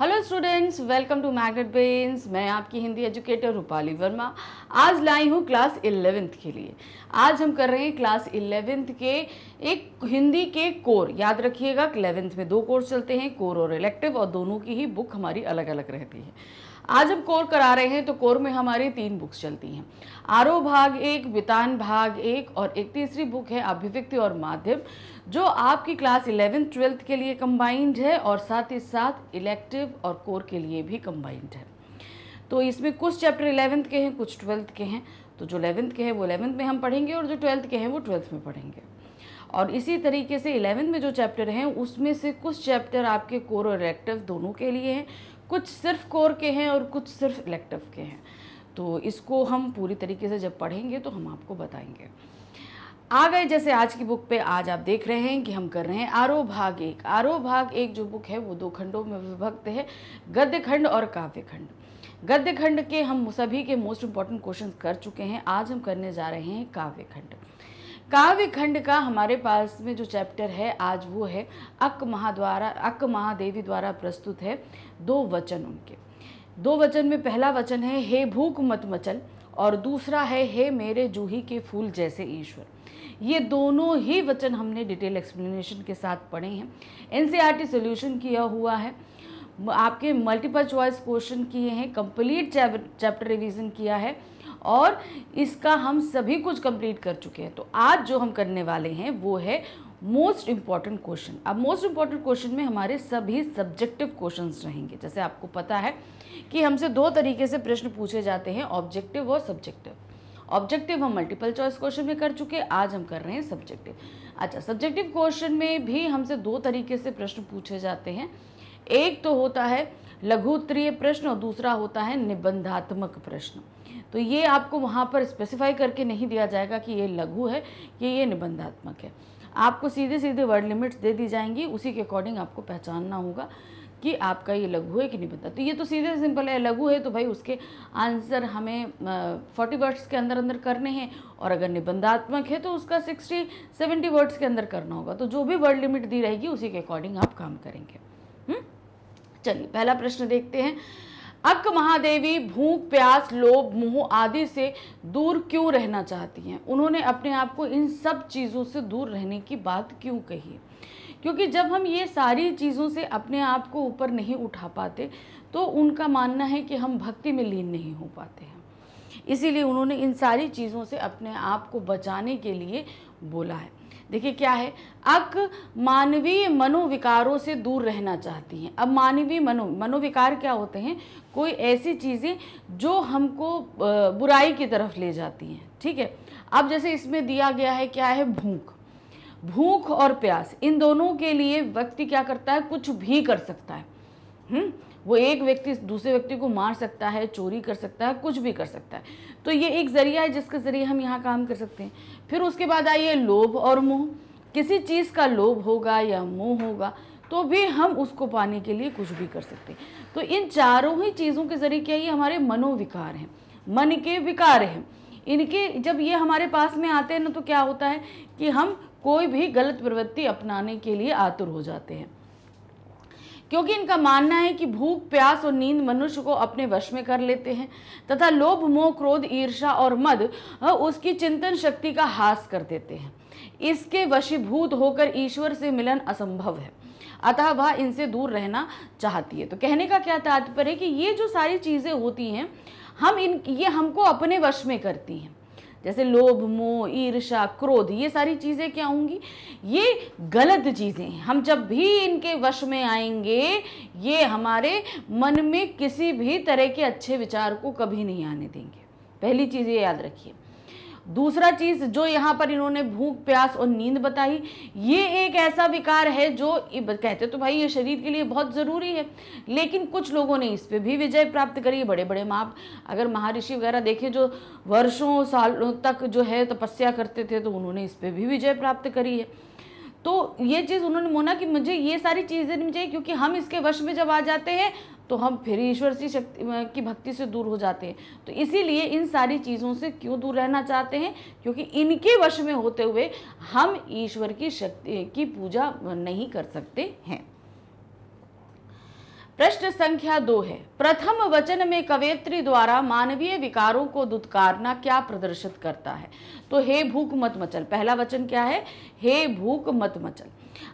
Hello students welcome to magnet brains मैं आपकी Hindi educator Rupali Verma आज लाई हूँ क्लास इलेवेंथ के लिए आज हम कर रहे हैं क्लास इलेवेंथ के एक हिंदी के कोर याद रखिएगा इलेवेंथ में दो कोर्स चलते हैं कोर और इलेक्टिव और दोनों की ही बुक हमारी अलग अलग रहती है आज हम कोर करा रहे हैं तो कोर में हमारी तीन बुक्स चलती हैं आरओ भाग एक वितान भाग एक और एक तीसरी बुक है अभिव्यक्ति और माध्यम जो आपकी क्लास इलेवेंथ ट्वेल्थ के लिए कंबाइंड है और साथ ही साथ इलेक्टिव और कोर के लिए भी कंबाइंड है तो इसमें कुछ चैप्टर इलेवेंथ के हैं कुछ ट्वेल्थ के हैं तो जो इलेवेंथ के हैं वो इलेवेंथ में हम पढ़ेंगे और जो ट्वेल्थ के हैं वो ट्वेल्थ में पढ़ेंगे और इसी तरीके से इलेवेंथ में जो चैप्टर हैं उसमें से कुछ चैप्टर आपके कोर और इलेक्टिव दोनों के लिए हैं कुछ सिर्फ कोर के हैं और कुछ सिर्फ इलेक्टिव के हैं तो इसको हम पूरी तरीके से जब पढ़ेंगे तो हम आपको बताएंगे आ गए जैसे आज की बुक पे आज आप देख रहे हैं कि हम कर रहे हैं आरो भाग एक आरो भाग एक जो बुक है वो दो खंडों में विभक्त है गद्य खंड और काव्य खंड गद्य खंड के हम सभी के मोस्ट इम्पॉर्टेंट क्वेश्चन कर चुके हैं आज हम करने जा रहे हैं काव्य खंड काव्य खंड का हमारे पास में जो चैप्टर है आज वो है अक महाद्वारा अक महादेवी द्वारा प्रस्तुत है दो वचन उनके दो वचन में पहला वचन है हे भूख मत मचल और दूसरा है हे मेरे जूही के फूल जैसे ईश्वर ये दोनों ही वचन हमने डिटेल एक्सप्लेनेशन के साथ पढ़े हैं एन सोल्यूशन किया हुआ है आपके मल्टीपल चॉइस क्वेश्चन किए हैं कंप्लीट चैप्टर रिवीजन किया है और इसका हम सभी कुछ कंप्लीट कर चुके हैं तो आज जो हम करने वाले हैं वो है मोस्ट इम्पॉर्टेंट क्वेश्चन अब मोस्ट इम्पॉर्टेंट क्वेश्चन में हमारे सभी सब्जेक्टिव क्वेश्चंस रहेंगे जैसे आपको पता है कि हमसे दो तरीके से प्रश्न पूछे जाते हैं ऑब्जेक्टिव और सब्जेक्टिव ऑब्जेक्टिव हम मल्टीपल चॉइस क्वेश्चन में कर चुके आज हम कर रहे हैं सब्जेक्टिव अच्छा सब्जेक्टिव क्वेश्चन में भी हमसे दो तरीके से प्रश्न पूछे जाते हैं एक तो होता है लघु उत्तरीय प्रश्न और दूसरा होता है निबंधात्मक प्रश्न तो ये आपको वहाँ पर स्पेसिफाई करके नहीं दिया जाएगा कि ये लघु है कि ये निबंधात्मक है आपको सीधे सीधे वर्ड लिमिट्स दे दी जाएंगी उसी के अकॉर्डिंग आपको पहचानना होगा कि आपका ये लघु है कि नहीं बता तो ये तो सीधे सिंपल है लघु है तो भाई उसके आंसर हमें फोर्टी वर्ड्स के अंदर अंदर करने हैं और अगर निबंधात्मक है तो उसका सिक्सटी सेवेंटी वर्ड्स के अंदर करना होगा तो जो भी वर्ड लिमिट दी रहेगी उसी के अकॉर्डिंग आप काम करेंगे हम्म? चलिए पहला प्रश्न देखते हैं अक्क महादेवी भूख प्यास लोभ मुंह आदि से दूर क्यों रहना चाहती हैं उन्होंने अपने आप को इन सब चीज़ों से दूर रहने की बात क्यों कही क्योंकि जब हम ये सारी चीज़ों से अपने आप को ऊपर नहीं उठा पाते तो उनका मानना है कि हम भक्ति में लीन नहीं हो पाते हैं इसीलिए उन्होंने इन सारी चीज़ों से अपने आप को बचाने के लिए बोला है देखिए क्या है अक मानवीय मनोविकारों से दूर रहना चाहती हैं अब मानवीय मनो मनोविकार क्या होते हैं कोई ऐसी चीज़ें जो हमको बुराई की तरफ ले जाती हैं ठीक है अब जैसे इसमें दिया गया है क्या है भूख भूख और प्यास इन दोनों के लिए व्यक्ति क्या करता है कुछ भी कर सकता है हुँ? हम्म? वो एक व्यक्ति दूसरे व्यक्ति को मार सकता है चोरी कर सकता है कुछ भी कर सकता है तो ये एक ज़रिया है जिसके ज़रिए हम यहाँ काम कर सकते हैं फिर उसके बाद आइए लोभ और मोह किसी चीज़ का लोभ होगा या मोह होगा तो भी हम उसको पाने के लिए कुछ भी कर सकते हैं तो इन चारों ही चीज़ों के ज़रिए क्या ये हमारे मनोविकार हैं मन के विकार हैं इनके जब ये हमारे पास में आते हैं ना तो क्या होता है कि हम कोई भी गलत प्रवृत्ति अपनाने के लिए आतुर हो जाते हैं क्योंकि इनका मानना है कि भूख प्यास और नींद मनुष्य को अपने वश में कर लेते हैं तथा लोभ मोह क्रोध ईर्षा और मद उसकी चिंतन शक्ति का हास कर देते हैं इसके वशीभूत होकर ईश्वर से मिलन असंभव है अतः वह इनसे दूर रहना चाहती है तो कहने का क्या तात्पर्य कि ये जो सारी चीज़ें होती हैं हम इन ये हमको अपने वश में करती हैं जैसे लोभ मोह ईर्षा क्रोध ये सारी चीज़ें क्या होंगी ये गलत चीज़ें हैं हम जब भी इनके वश में आएंगे ये हमारे मन में किसी भी तरह के अच्छे विचार को कभी नहीं आने देंगे पहली चीज़ ये याद रखिए दूसरा चीज जो यहाँ पर इन्होंने भूख प्यास और नींद बताई ये एक ऐसा विकार है जो कहते तो भाई ये शरीर के लिए बहुत ज़रूरी है लेकिन कुछ लोगों ने इस पर भी विजय प्राप्त करी है बड़े बड़े माप अगर महर्षि वगैरह देखें जो वर्षों सालों तक जो है तपस्या करते थे तो उन्होंने इस पर भी विजय प्राप्त करी है तो ये चीज़ उन्होंने मोना कि मुझे ये सारी चीज़ें नहीं चाहिए क्योंकि हम इसके वश में जब आ जाते हैं तो हम फिर ईश्वर की शक्ति की भक्ति से दूर हो जाते हैं तो इसीलिए इन सारी चीज़ों से क्यों दूर रहना चाहते हैं क्योंकि इनके वश में होते हुए हम ईश्वर की शक्ति की पूजा नहीं कर सकते हैं प्रश्न संख्या दो है प्रथम वचन में कवयित्री द्वारा मानवीय विकारों को दुत्कारना क्या प्रदर्शित करता है तो हे भूख मत मचल पहला वचन क्या है हे भूख मत मचल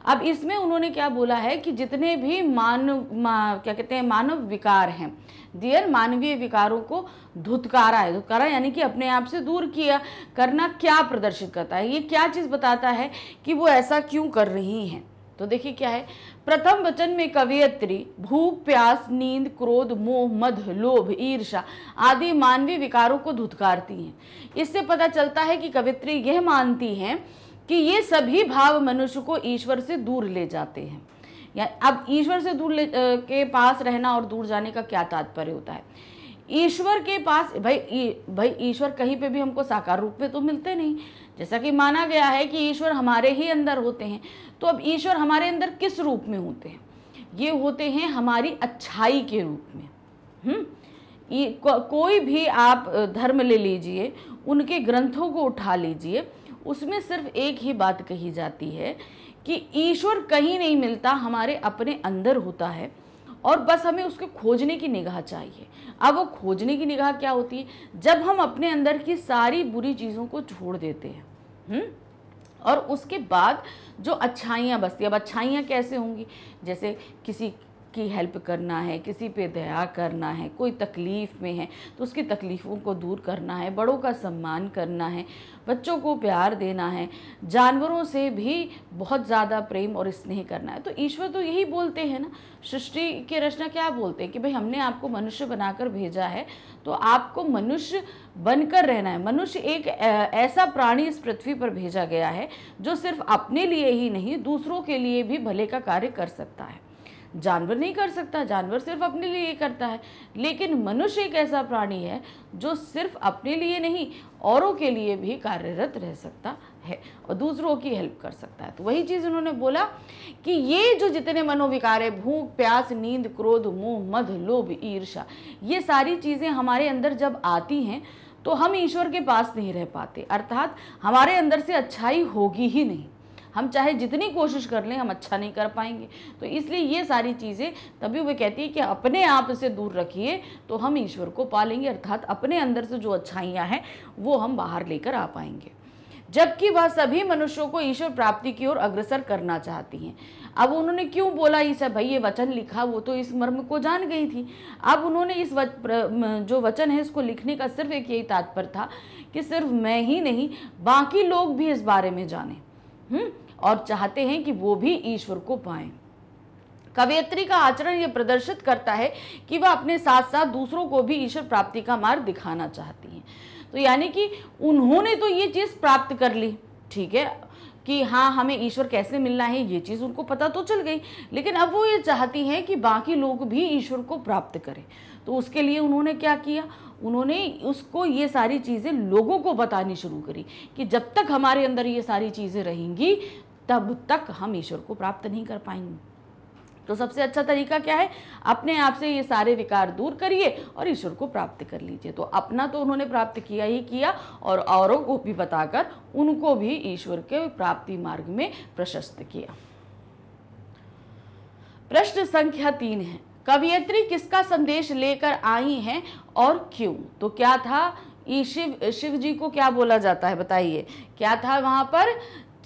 अब इसमें उन्होंने क्या बोला है कि जितने भी मानव मा, क्या कहते हैं मानव विकार हैं दियर मानवीय विकारों को धुतकारा है धुतकारा यानी कि अपने आप से दूर किया करना क्या प्रदर्शित करता है ये क्या चीज़ बताता है कि वो ऐसा क्यों कर रही हैं तो देखिए क्या है प्रथम वचन में कवियत्री भूख प्यास नींद क्रोध मोह मध लोभ ईर्षा आदि मानवीय विकारों को धुतकारती हैं इससे पता चलता है कि कवित्री यह मानती हैं कि ये सभी भाव मनुष्य को ईश्वर से दूर ले जाते हैं या अब ईश्वर से दूर ले के पास रहना और दूर जाने का क्या तात्पर्य होता है ईश्वर के पास भाई भाई ईश्वर कहीं पे भी हमको साकार रूप में तो मिलते नहीं जैसा कि माना गया है कि ईश्वर हमारे ही अंदर होते हैं तो अब ईश्वर हमारे अंदर किस रूप में होते हैं ये होते हैं हमारी अच्छाई के रूप में हम्म को, कोई भी आप धर्म ले लीजिए उनके ग्रंथों को उठा लीजिए उसमें सिर्फ एक ही बात कही जाती है कि ईश्वर कहीं नहीं मिलता हमारे अपने अंदर होता है और बस हमें उसके खोजने की निगाह चाहिए अब वो खोजने की निगाह क्या होती है जब हम अपने अंदर की सारी बुरी चीज़ों को छोड़ देते हैं हुँ? हम्म? और उसके बाद जो अच्छाइयाँ बसती अब अच्छाइयाँ कैसे होंगी जैसे किसी की हेल्प करना है किसी पे दया करना है कोई तकलीफ़ में है तो उसकी तकलीफ़ों को दूर करना है बड़ों का सम्मान करना है बच्चों को प्यार देना है जानवरों से भी बहुत ज़्यादा प्रेम और स्नेह करना है तो ईश्वर तो यही बोलते हैं ना सृष्टि की रचना क्या बोलते हैं कि भाई हमने आपको मनुष्य बनाकर भेजा है तो आपको मनुष्य बनकर रहना है मनुष्य एक ऐसा प्राणी इस पृथ्वी पर भेजा गया है जो सिर्फ अपने लिए ही नहीं दूसरों के लिए भी भले का कार्य कर सकता है जानवर नहीं कर सकता जानवर सिर्फ अपने लिए करता है लेकिन मनुष्य एक ऐसा प्राणी है जो सिर्फ अपने लिए नहीं औरों के लिए भी कार्यरत रह सकता है और दूसरों की हेल्प कर सकता है तो वही चीज़ उन्होंने बोला कि ये जो जितने मनोविकार है भूख प्यास नींद क्रोध मोह मध लोभ ईर्षा ये सारी चीज़ें हमारे अंदर जब आती हैं तो हम ईश्वर के पास नहीं रह पाते अर्थात हमारे अंदर से अच्छाई होगी ही नहीं हम चाहे जितनी कोशिश कर लें हम अच्छा नहीं कर पाएंगे तो इसलिए ये सारी चीज़ें तभी वो कहती है कि अपने आप से दूर रखिए तो हम ईश्वर को पालेंगे अर्थात अपने अंदर से जो अच्छाइयाँ हैं वो हम बाहर लेकर आ पाएंगे जबकि वह सभी मनुष्यों को ईश्वर प्राप्ति की ओर अग्रसर करना चाहती हैं अब उन्होंने क्यों बोला इसे भाई ये वचन लिखा वो तो इस मर्म को जान गई थी अब उन्होंने इस वच, जो वचन है इसको लिखने का सिर्फ एक यही तात्पर्य था कि सिर्फ मैं ही नहीं बाकी लोग भी इस बारे में जाने हुँ? हम्म? और चाहते हैं कि वो भी ईश्वर को पाएं कवयत्री का आचरण ये प्रदर्शित करता है कि वह अपने साथ साथ दूसरों को भी ईश्वर प्राप्ति का मार्ग दिखाना चाहती हैं तो यानी कि उन्होंने तो ये चीज़ प्राप्त कर ली ठीक है कि हाँ हमें ईश्वर कैसे मिलना है ये चीज़ उनको पता तो चल गई लेकिन अब वो ये चाहती हैं कि बाकी लोग भी ईश्वर को प्राप्त करें तो उसके लिए उन्होंने क्या किया उन्होंने उसको ये सारी चीज़ें लोगों को बतानी शुरू करी कि जब तक हमारे अंदर ये सारी चीज़ें रहेंगी तब तक हम ईश्वर को प्राप्त नहीं कर पाएंगे तो सबसे अच्छा तरीका क्या है अपने आप से ये सारे विकार दूर करिए और ईश्वर को प्राप्त कर लीजिए तो अपना तो उन्होंने प्राप्त किया ही किया और औरों को भी बताकर उनको भी ईश्वर के प्राप्ति मार्ग में प्रशस्त किया प्रश्न संख्या तीन है कवियत्री किसका संदेश लेकर आई हैं और क्यों तो क्या था ई शिव शिव जी को क्या बोला जाता है बताइए क्या था वहाँ पर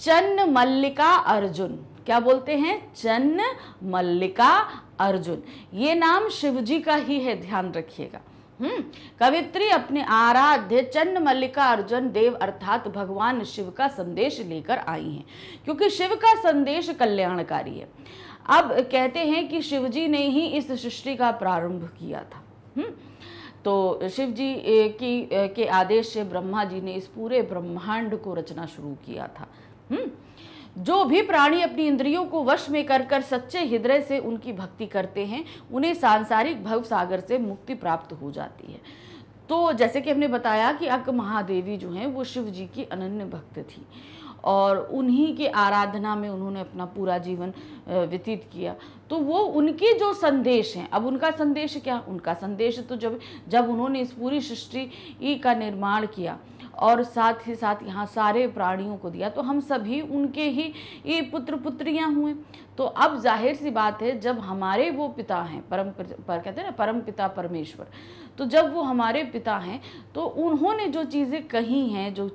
चन्न मल्लिका अर्जुन क्या बोलते हैं चन्न मल्लिका अर्जुन ये नाम शिवजी का ही है ध्यान रखिएगा हम्म कवित्री अपने आराध्य चन्न मल्लिका अर्जुन देव अर्थात भगवान शिव का संदेश लेकर आई हैं क्योंकि शिव का संदेश कल्याणकारी है अब कहते हैं कि शिवजी ने ही इस सृष्टि का प्रारंभ किया था हम्म तो शिव जी की के आदेश से ब्रह्मा जी ने इस पूरे ब्रह्मांड को रचना शुरू किया था हम्म। जो भी प्राणी अपनी इंद्रियों को वश में कर कर सच्चे हृदय से उनकी भक्ति करते हैं उन्हें सांसारिक भव सागर से मुक्ति प्राप्त हो जाती है तो जैसे कि हमने बताया कि अक महादेवी जो हैं वो शिव जी की अनन्य भक्त थी और उन्हीं की आराधना में उन्होंने अपना पूरा जीवन व्यतीत किया तो वो उनके जो संदेश हैं अब उनका संदेश क्या उनका संदेश तो जब जब उन्होंने इस पूरी सृष्टि का निर्माण किया और साथ ही साथ यहाँ सारे प्राणियों को दिया तो हम सभी उनके ही ये पुत्र पुत्रियाँ हुए तो अब जाहिर सी बात है जब हमारे वो पिता हैं परम पर कहते हैं ना परम पिता परमेश्वर तो जब वो हमारे पिता हैं तो उन्होंने जो चीज़ें कही हैं जो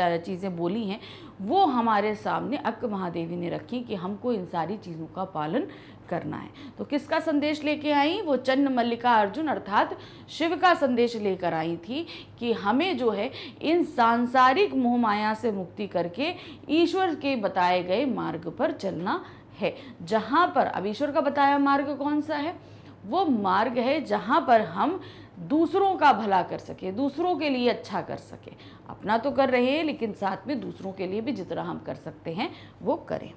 चीज़ें बोली हैं वो हमारे सामने अक्क महादेवी ने रखी कि हमको इन सारी चीज़ों का पालन करना है तो किसका संदेश लेके आई वो चन्न मल्लिका अर्जुन अर्थात शिव का संदेश लेकर आई थी कि हमें जो है इन सांसारिक मोहमाया से मुक्ति करके ईश्वर के बताए गए मार्ग पर चलना है जहाँ पर अब ईश्वर का बताया मार्ग कौन सा है वो मार्ग है जहाँ पर हम दूसरों का भला कर सके दूसरों के लिए अच्छा कर सके अपना तो कर रहे हैं लेकिन साथ में दूसरों के लिए भी जितना हम कर सकते हैं वो करें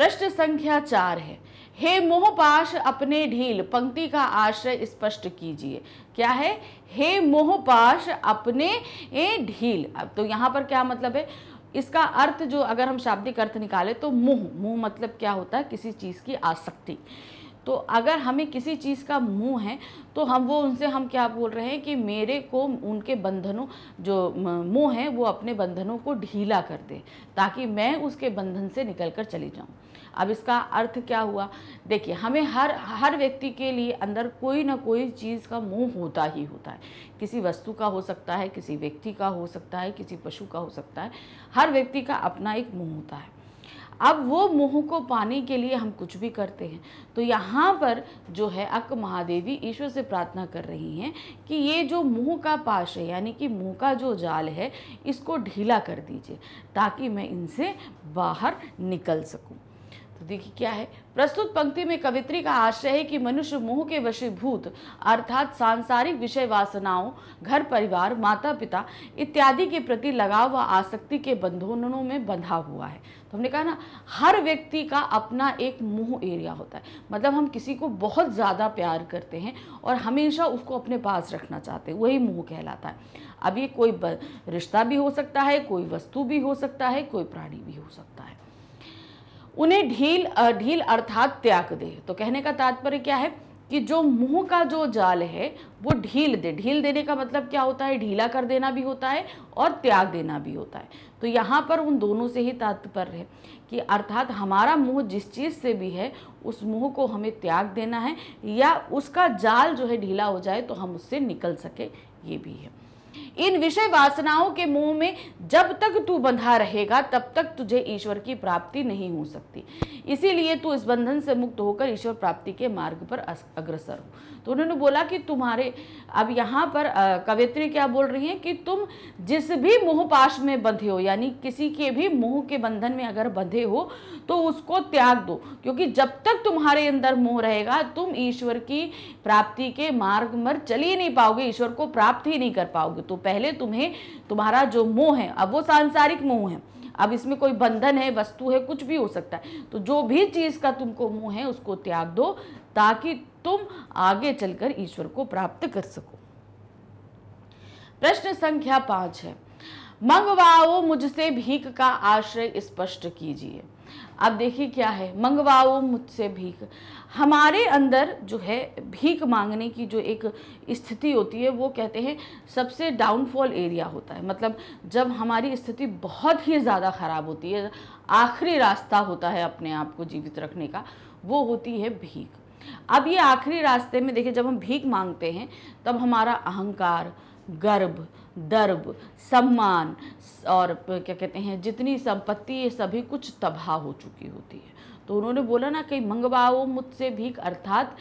प्रश्न संख्या चार है हे मोहपाश अपने ढील पंक्ति का आश्रय स्पष्ट कीजिए क्या है हे मोहपाश अपने ढील अब तो यहाँ पर क्या मतलब है इसका अर्थ जो अगर हम शाब्दिक अर्थ निकाले तो मुंह मुंह मतलब क्या होता है किसी चीज़ की आसक्ति तो अगर हमें किसी चीज़ का मुंह है तो हम वो उनसे हम क्या बोल रहे हैं कि मेरे को उनके बंधनों जो मुंह है वो अपने बंधनों को ढीला कर दे ताकि मैं उसके बंधन से निकल कर चली जाऊँ अब इसका अर्थ क्या हुआ देखिए हमें हर हर व्यक्ति के लिए अंदर कोई ना कोई चीज़ का मोह होता ही होता है किसी वस्तु का हो सकता है किसी व्यक्ति का हो सकता है किसी पशु का हो सकता है हर व्यक्ति का अपना एक मोह होता है अब वो मोह को पाने के लिए हम कुछ भी करते हैं तो यहाँ पर जो है अक महादेवी ईश्वर से प्रार्थना कर रही हैं कि ये जो मुँह का पाश है यानी कि मुँह का जो जाल है इसको ढीला कर दीजिए ताकि मैं इनसे बाहर निकल सकूँ तो देखिए क्या है प्रस्तुत पंक्ति में कवित्री का आशय है कि मनुष्य मोह के वशीभूत अर्थात सांसारिक विषय वासनाओं घर परिवार माता पिता इत्यादि के प्रति लगाव व आसक्ति के बंधनों में बंधा हुआ है तो हमने कहा ना हर व्यक्ति का अपना एक मोह एरिया होता है मतलब हम किसी को बहुत ज़्यादा प्यार करते हैं और हमेशा उसको अपने पास रखना चाहते हैं वही मोह कहलाता है अब ये कोई रिश्ता भी हो सकता है कोई वस्तु भी हो सकता है कोई प्राणी भी हो सकता है उन्हें ढील ढील अर्थात त्याग दे तो कहने का तात्पर्य क्या है कि जो मुंह का जो जाल है वो ढील दे ढील देने का मतलब क्या होता है ढीला कर देना भी होता है और त्याग देना भी होता है तो यहाँ पर उन दोनों से ही तात्पर्य है कि अर्थात हमारा मुंह जिस चीज़ से भी है उस मुंह को हमें त्याग देना है या उसका जाल जो है ढीला हो जाए तो हम उससे निकल सके ये भी है इन विषय वासनाओं के मुंह में जब तक तू बंधा रहेगा तब तक तुझे ईश्वर की प्राप्ति नहीं हो सकती इसीलिए तू इस बंधन से मुक्त होकर ईश्वर प्राप्ति के मार्ग पर अग्रसर हो तो उन्होंने बोला कि तुम्हारे अब यहाँ पर कवित्री क्या बोल रही हैं कि तुम जिस भी मोहपाश में बंधे हो यानी किसी के भी मोह के बंधन में अगर बंधे हो तो उसको त्याग दो क्योंकि जब तक तुम्हारे अंदर मोह रहेगा तुम ईश्वर की प्राप्ति के मार्ग पर चल ही नहीं पाओगे ईश्वर को प्राप्त ही नहीं कर पाओगे तो पहले तुम्हें तुम्हारा जो मोह है अब वो सांसारिक मोह है अब इसमें कोई बंधन है वस्तु है कुछ भी हो सकता है तो जो भी चीज़ का तुमको मुँह है उसको त्याग दो ताकि तुम आगे चलकर ईश्वर को प्राप्त कर सको प्रश्न संख्या पांच है मंगवाओ मुझसे भीख का आश्रय स्पष्ट कीजिए अब देखिए क्या है मंगवाओ मुझसे भीख हमारे अंदर जो है भीख मांगने की जो एक स्थिति होती है वो कहते हैं सबसे डाउनफॉल एरिया होता है मतलब जब हमारी स्थिति बहुत ही ज़्यादा ख़राब होती है आखिरी रास्ता होता है अपने आप को जीवित रखने का वो होती है भीख अब ये आखिरी रास्ते में देखिए जब हम भीख मांगते हैं तब हमारा अहंकार गर्व दर्व सम्मान और क्या कहते हैं जितनी संपत्ति ये सभी कुछ तबाह हो चुकी होती है तो उन्होंने बोला ना कि मंगवाओ मुझसे भीख अर्थात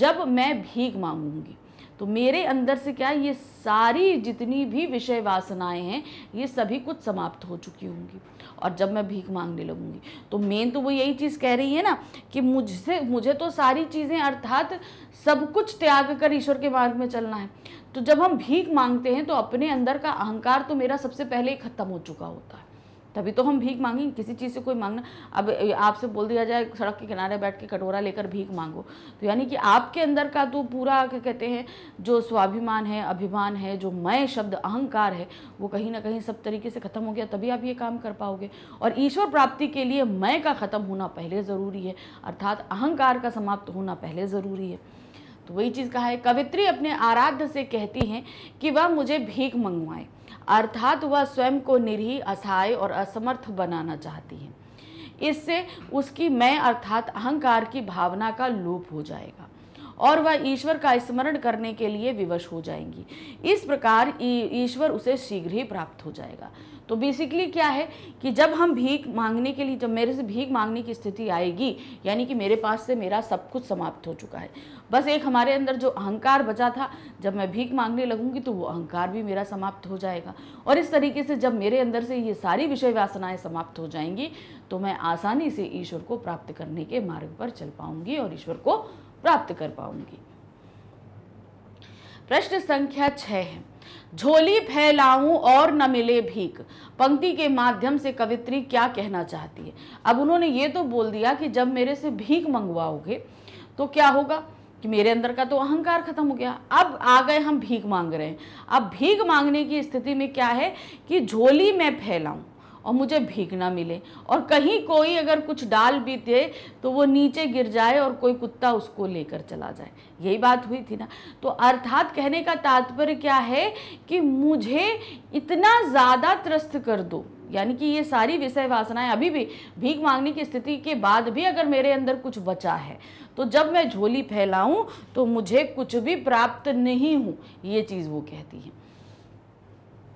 जब मैं भीख मांगूंगी तो मेरे अंदर से क्या ये सारी जितनी भी विषय वासनाएं हैं ये सभी कुछ समाप्त हो चुकी होंगी और जब मैं भीख मांगने लगूंगी तो मेन तो वो यही चीज़ कह रही है ना कि मुझसे मुझे तो सारी चीज़ें अर्थात सब कुछ त्याग कर ईश्वर के मार्ग में चलना है तो जब हम भीख मांगते हैं तो अपने अंदर का अहंकार तो मेरा सबसे पहले ही खत्म हो चुका होता है तभी तो हम भीख मांगेंगे किसी चीज़ से कोई मांगना अब आपसे बोल दिया जाए सड़क के किनारे बैठ के कटोरा लेकर भीख मांगो तो यानी कि आपके अंदर का तो पूरा क्या कहते हैं जो स्वाभिमान है अभिमान है जो मैं शब्द अहंकार है वो कहीं ना कहीं सब तरीके से ख़त्म हो गया तभी आप ये काम कर पाओगे और ईश्वर प्राप्ति के लिए मैं का ख़त्म होना पहले ज़रूरी है अर्थात अहंकार का समाप्त होना पहले ज़रूरी है तो वही चीज़ कहा है कवित्री अपने आराध्य से कहती हैं कि वह मुझे भीख मंगवाएं अर्थात वह स्वयं को निरीह असहाय और असमर्थ बनाना चाहती है इससे उसकी मैं अर्थात अहंकार की भावना का लोप हो जाएगा और वह ईश्वर का स्मरण करने के लिए विवश हो जाएंगी इस प्रकार ईश्वर उसे शीघ्र ही प्राप्त हो जाएगा तो बेसिकली क्या है कि जब हम भीख मांगने के लिए जब मेरे से भीख मांगने की स्थिति आएगी यानी कि मेरे पास से मेरा सब कुछ समाप्त हो चुका है बस एक हमारे अंदर जो अहंकार बचा था जब मैं भीख मांगने लगूंगी तो वो अहंकार भी मेरा समाप्त हो जाएगा और इस तरीके से जब मेरे अंदर से ये सारी विषय वासनाएँ समाप्त हो जाएंगी तो मैं आसानी से ईश्वर को प्राप्त करने के मार्ग पर चल पाऊंगी और ईश्वर को प्राप्त कर पाऊंगी प्रश्न संख्या छः है झोली फैलाऊं और न मिले भीख पंक्ति के माध्यम से कवित्री क्या कहना चाहती है अब उन्होंने ये तो बोल दिया कि जब मेरे से भीख मंगवाओगे तो क्या होगा कि मेरे अंदर का तो अहंकार खत्म हो गया अब आ गए हम भीख मांग रहे हैं अब भीख मांगने की स्थिति में क्या है कि झोली मैं फैलाऊं और मुझे भीख ना मिले और कहीं कोई अगर कुछ डाल भी दे तो वो नीचे गिर जाए और कोई कुत्ता उसको लेकर चला जाए यही बात हुई थी ना तो अर्थात कहने का तात्पर्य क्या है कि मुझे इतना ज़्यादा त्रस्त कर दो यानी कि ये सारी विषय वासनाएं अभी भी भीख मांगने की स्थिति के बाद भी अगर मेरे अंदर कुछ बचा है तो जब मैं झोली फैलाऊं तो मुझे कुछ भी प्राप्त नहीं हूँ ये चीज़ वो कहती है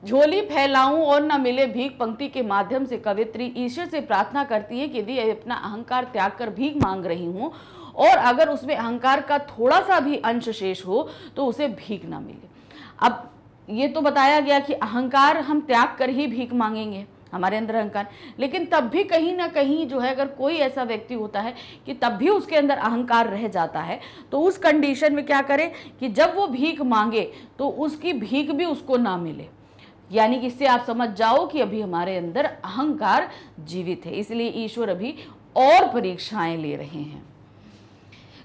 झोली फैलाऊं और न मिले भीख पंक्ति के माध्यम से कवित्री ईश्वर से प्रार्थना करती है कि यदि अपना अहंकार त्याग कर भीख मांग रही हूँ और अगर उसमें अहंकार का थोड़ा सा भी अंश शेष हो तो उसे भीख ना मिले अब ये तो बताया गया कि अहंकार हम त्याग कर ही भीख मांगेंगे हमारे अंदर अहंकार लेकिन तब भी कहीं ना कहीं जो है अगर कोई ऐसा व्यक्ति होता है कि तब भी उसके अंदर अहंकार रह जाता है तो उस कंडीशन में क्या करें कि जब वो भीख मांगे तो उसकी भीख भी उसको ना मिले यानी कि इससे आप समझ जाओ कि अभी हमारे अंदर अहंकार जीवित है इसलिए ईश्वर अभी और परीक्षाएं ले रहे हैं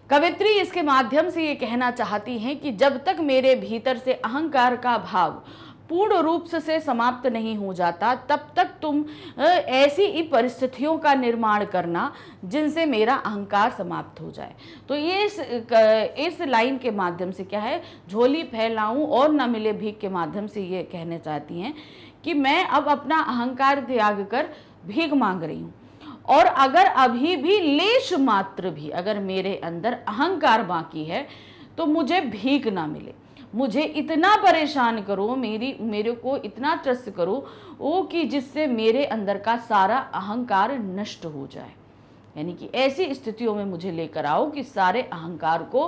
कवित्री इसके माध्यम से ये कहना चाहती हैं कि जब तक मेरे भीतर से अहंकार का भाव पूर्ण रूप से समाप्त नहीं हो जाता तब तक तुम ऐसी ही परिस्थितियों का निर्माण करना जिनसे मेरा अहंकार समाप्त हो जाए तो ये इस इस लाइन के माध्यम से क्या है झोली फैलाऊं और न मिले भीख के माध्यम से ये कहना चाहती हैं कि मैं अब अपना अहंकार त्याग कर भीख मांग रही हूँ और अगर अभी भी लेश मात्र भी अगर मेरे अंदर अहंकार बाकी है तो मुझे भीख ना मिले मुझे इतना परेशान करो मेरी मेरे को इतना त्रस्त करो ओ कि जिससे मेरे अंदर का सारा अहंकार नष्ट हो जाए यानी कि ऐसी स्थितियों में मुझे लेकर आओ कि सारे अहंकार को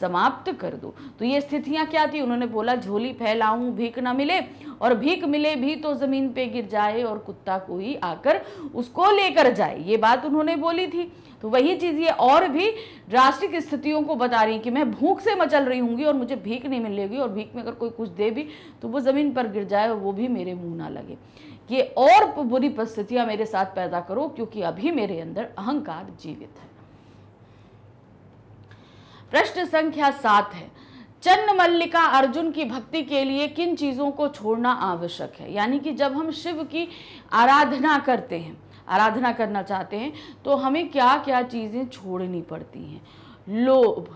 समाप्त कर दो तो ये स्थितियां क्या थी उन्होंने बोला झोली फैलाऊं भीख ना मिले और भीख मिले भी तो जमीन पे गिर जाए और कुत्ता को ही आकर उसको लेकर जाए ये बात उन्होंने बोली थी तो वही चीज़ ये और भी ड्रास्टिक स्थितियों को बता रही कि मैं भूख से मचल रही हूँगी और मुझे भीख नहीं मिलेगी और भीख में अगर कोई कुछ दे भी तो वो ज़मीन पर गिर जाए और वो भी मेरे मुँह ना लगे ये और बुरी परिस्थितियाँ मेरे साथ पैदा करो क्योंकि अभी मेरे अंदर अहंकार जीवित है प्रश्न संख्या सात है चन्न मल्लिका अर्जुन की भक्ति के लिए किन चीज़ों को छोड़ना आवश्यक है यानी कि जब हम शिव की आराधना करते हैं आराधना करना चाहते हैं तो हमें क्या क्या चीज़ें छोड़नी पड़ती हैं लोभ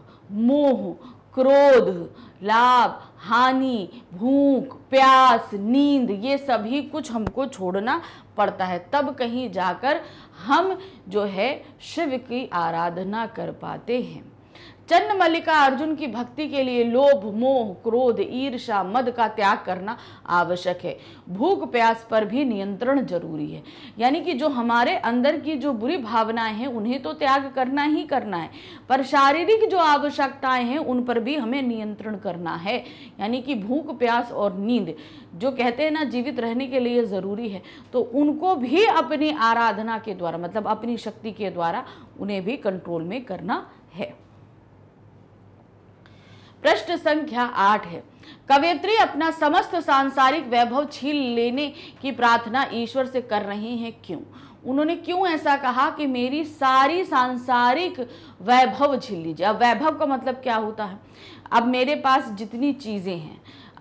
मोह क्रोध लाभ हानि भूख प्यास नींद ये सभी कुछ हमको छोड़ना पड़ता है तब कहीं जाकर हम जो है शिव की आराधना कर पाते हैं चन्न मल्लिका अर्जुन की भक्ति के लिए लोभ मोह क्रोध ईर्षा मद का त्याग करना आवश्यक है भूख प्यास पर भी नियंत्रण जरूरी है यानी कि जो हमारे अंदर की जो बुरी भावनाएं हैं उन्हें तो त्याग करना ही करना है पर शारीरिक जो आवश्यकताएं हैं उन पर भी हमें नियंत्रण करना है यानी कि भूख प्यास और नींद जो कहते हैं ना जीवित रहने के लिए ज़रूरी है तो उनको भी अपनी आराधना के द्वारा मतलब अपनी शक्ति के द्वारा उन्हें भी कंट्रोल में करना है प्रश्न संख्या आठ है कवयित्री अपना समस्त सांसारिक वैभव छीन लेने की प्रार्थना ईश्वर से कर रही हैं क्यों उन्होंने क्यों ऐसा कहा कि मेरी सारी सांसारिक वैभव छीन लीजिए अब वैभव का मतलब क्या होता है अब मेरे पास जितनी चीज़ें हैं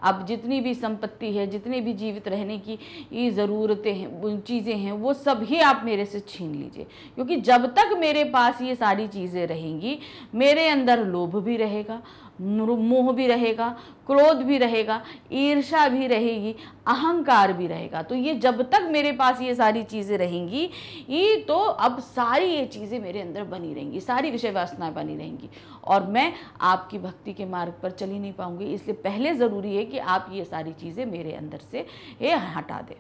अब जितनी भी संपत्ति है जितनी भी जीवित रहने की ज़रूरतें हैं चीज़ें हैं वो सभी आप मेरे से छीन लीजिए क्योंकि जब तक मेरे पास ये सारी चीज़ें रहेंगी मेरे अंदर लोभ भी रहेगा मोह भी रहेगा क्रोध भी रहेगा ईर्षा भी रहेगी अहंकार भी रहेगा तो ये जब तक मेरे पास ये सारी चीज़ें रहेंगी ये तो अब सारी ये चीज़ें मेरे अंदर बनी रहेंगी सारी विषय वासनाएं बनी रहेंगी और मैं आपकी भक्ति के मार्ग पर चली नहीं पाऊंगी इसलिए पहले ज़रूरी है कि आप ये सारी चीज़ें मेरे अंदर से ये हटा दें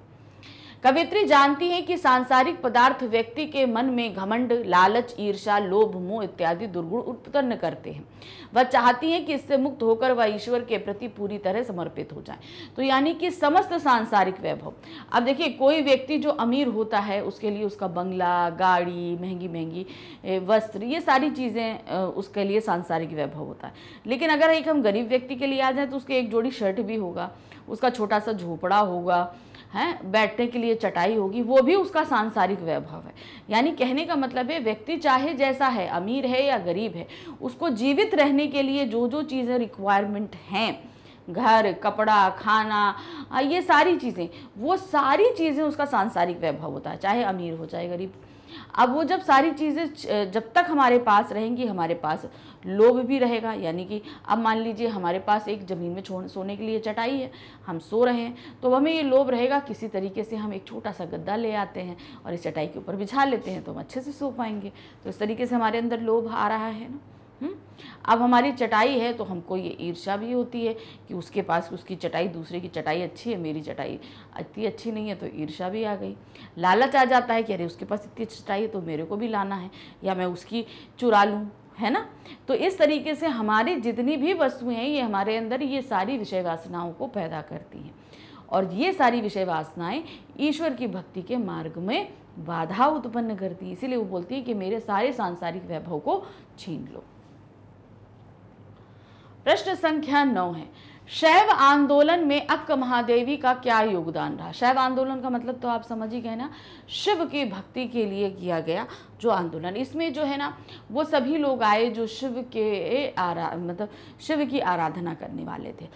कवित्री जानती हैं कि सांसारिक पदार्थ व्यक्ति के मन में घमंड लालच ईर्षा लोभ मोह इत्यादि दुर्गुण उत्पन्न करते हैं वह चाहती हैं कि इससे मुक्त होकर वह ईश्वर के प्रति पूरी तरह समर्पित हो जाए तो यानी कि समस्त सांसारिक वैभव अब देखिए कोई व्यक्ति जो अमीर होता है उसके लिए उसका बंगला गाड़ी महंगी महंगी वस्त्र ये सारी चीज़ें उसके लिए सांसारिक वैभव होता है लेकिन अगर एक हम गरीब व्यक्ति के लिए आ जाए तो उसके एक जोड़ी शर्ट भी होगा उसका छोटा सा झोपड़ा होगा हैं बैठने के लिए चटाई होगी वो भी उसका सांसारिक वैभव है यानी कहने का मतलब है व्यक्ति चाहे जैसा है अमीर है या गरीब है उसको जीवित रहने के लिए जो जो चीज़ें रिक्वायरमेंट हैं घर कपड़ा खाना ये सारी चीज़ें वो सारी चीज़ें उसका सांसारिक वैभव होता है चाहे अमीर हो चाहे गरीब अब वो जब सारी चीज़ें जब तक हमारे पास रहेंगी हमारे पास लोभ भी रहेगा यानी कि अब मान लीजिए हमारे पास एक ज़मीन में छोड़ सोने के लिए चटाई है हम सो रहे हैं तो हमें ये लोभ रहेगा किसी तरीके से हम एक छोटा सा गद्दा ले आते हैं और इस चटाई के ऊपर बिछा लेते हैं तो हम अच्छे से सो पाएंगे तो इस तरीके से हमारे अंदर लोभ आ रहा है ना हुँ? हम्म? अब हमारी चटाई है तो हमको ये ईर्षा भी होती है कि उसके पास उसकी चटाई दूसरे की चटाई अच्छी है मेरी चटाई इतनी अच्छी नहीं है तो ईर्षा भी आ गई लालच आ जाता है कि अरे उसके पास इतनी चटाई है तो मेरे को भी लाना है या मैं उसकी चुरा लूँ है ना तो इस तरीके से हमारी जितनी भी वस्तुएं हैं ये हमारे अंदर ये सारी विषय वासनाओं को पैदा करती हैं और ये सारी विषय वासनाएं ईश्वर की भक्ति के मार्ग में बाधा उत्पन्न करती है इसीलिए वो बोलती है कि मेरे सारे सांसारिक वैभव को छीन लो प्रश्न संख्या नौ है शैव आंदोलन में अक्क महादेवी का क्या योगदान रहा शैव आंदोलन का मतलब तो आप समझ ही गए ना शिव की भक्ति के लिए किया गया जो आंदोलन इसमें जो है ना वो सभी लोग आए जो शिव के आरा मतलब शिव की आराधना करने वाले थे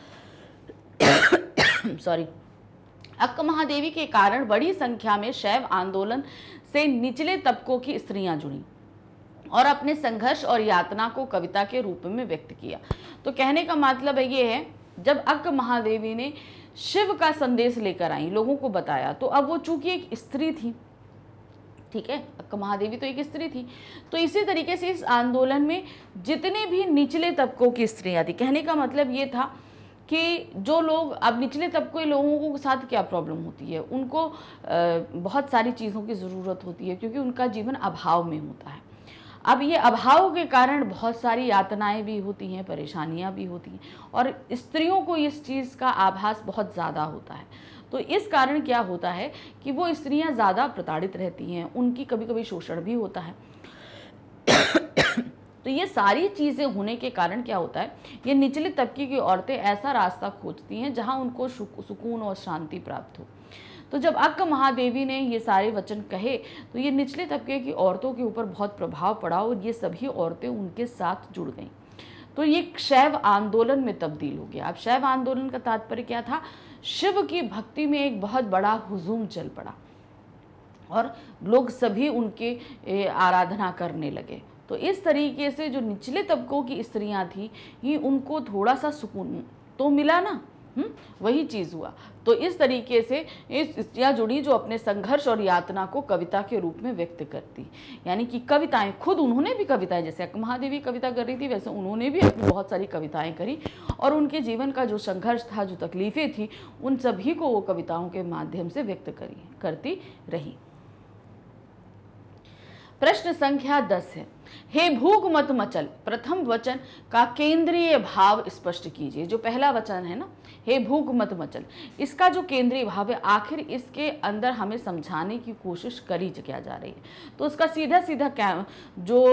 सॉरी अक्क महादेवी के कारण बड़ी संख्या में शैव आंदोलन से निचले तबकों की स्त्रियां जुड़ी और अपने संघर्ष और यातना को कविता के रूप में व्यक्त किया तो कहने का मतलब ये है जब अक्क महादेवी ने शिव का संदेश लेकर आई लोगों को बताया तो अब वो चूंकि एक स्त्री थी ठीक है अक्का महादेवी तो एक स्त्री थी तो इसी तरीके से इस आंदोलन में जितने भी निचले तबकों की स्त्रियाँ थी कहने का मतलब ये था कि जो लोग अब निचले तबके लोगों के साथ क्या प्रॉब्लम होती है उनको बहुत सारी चीज़ों की ज़रूरत होती है क्योंकि उनका जीवन अभाव में होता है अब ये अभाव के कारण बहुत सारी यातनाएं भी होती हैं परेशानियां भी होती हैं और स्त्रियों को इस चीज़ का आभास बहुत ज़्यादा होता है तो इस कारण क्या होता है कि वो स्त्रियां ज़्यादा प्रताड़ित रहती हैं उनकी कभी कभी शोषण भी होता है तो ये सारी चीज़ें होने के कारण क्या होता है ये निचले तबके की औरतें ऐसा रास्ता खोजती हैं जहाँ उनको सुकून और शांति प्राप्त हो तो जब अक्क महादेवी ने ये सारे वचन कहे तो ये निचले तबके की औरतों के ऊपर बहुत प्रभाव पड़ा और ये सभी औरतें उनके साथ जुड़ गईं तो ये शैव आंदोलन में तब्दील हो गया अब शैव आंदोलन का तात्पर्य क्या था शिव की भक्ति में एक बहुत बड़ा हुजूम चल पड़ा और लोग सभी उनके आराधना करने लगे तो इस तरीके से जो निचले तबकों की स्त्रियां थी ये उनको थोड़ा सा सुकून तो मिला ना हुँ? हम्म, वही चीज़ हुआ तो इस तरीके से इस स्त्रियाँ जुड़ी जो अपने संघर्ष और यातना को कविता के रूप में व्यक्त करती यानी कि कविताएं खुद उन्होंने भी कविताएं जैसे महादेवी कविता कर रही थी वैसे उन्होंने भी अपनी बहुत सारी कविताएं करी और उनके जीवन का जो संघर्ष था जो तकलीफ़ें थी उन सभी को वो कविताओं के माध्यम से व्यक्त करी करती रही प्रश्न संख्या दस है हे भूख मत मचल प्रथम वचन का केंद्रीय भाव स्पष्ट कीजिए जो पहला वचन है ना हे भूख मत मचल इसका जो केंद्रीय भाव है आखिर इसके अंदर हमें समझाने की कोशिश करी क्या जा रही है तो उसका सीधा सीधा क्या जो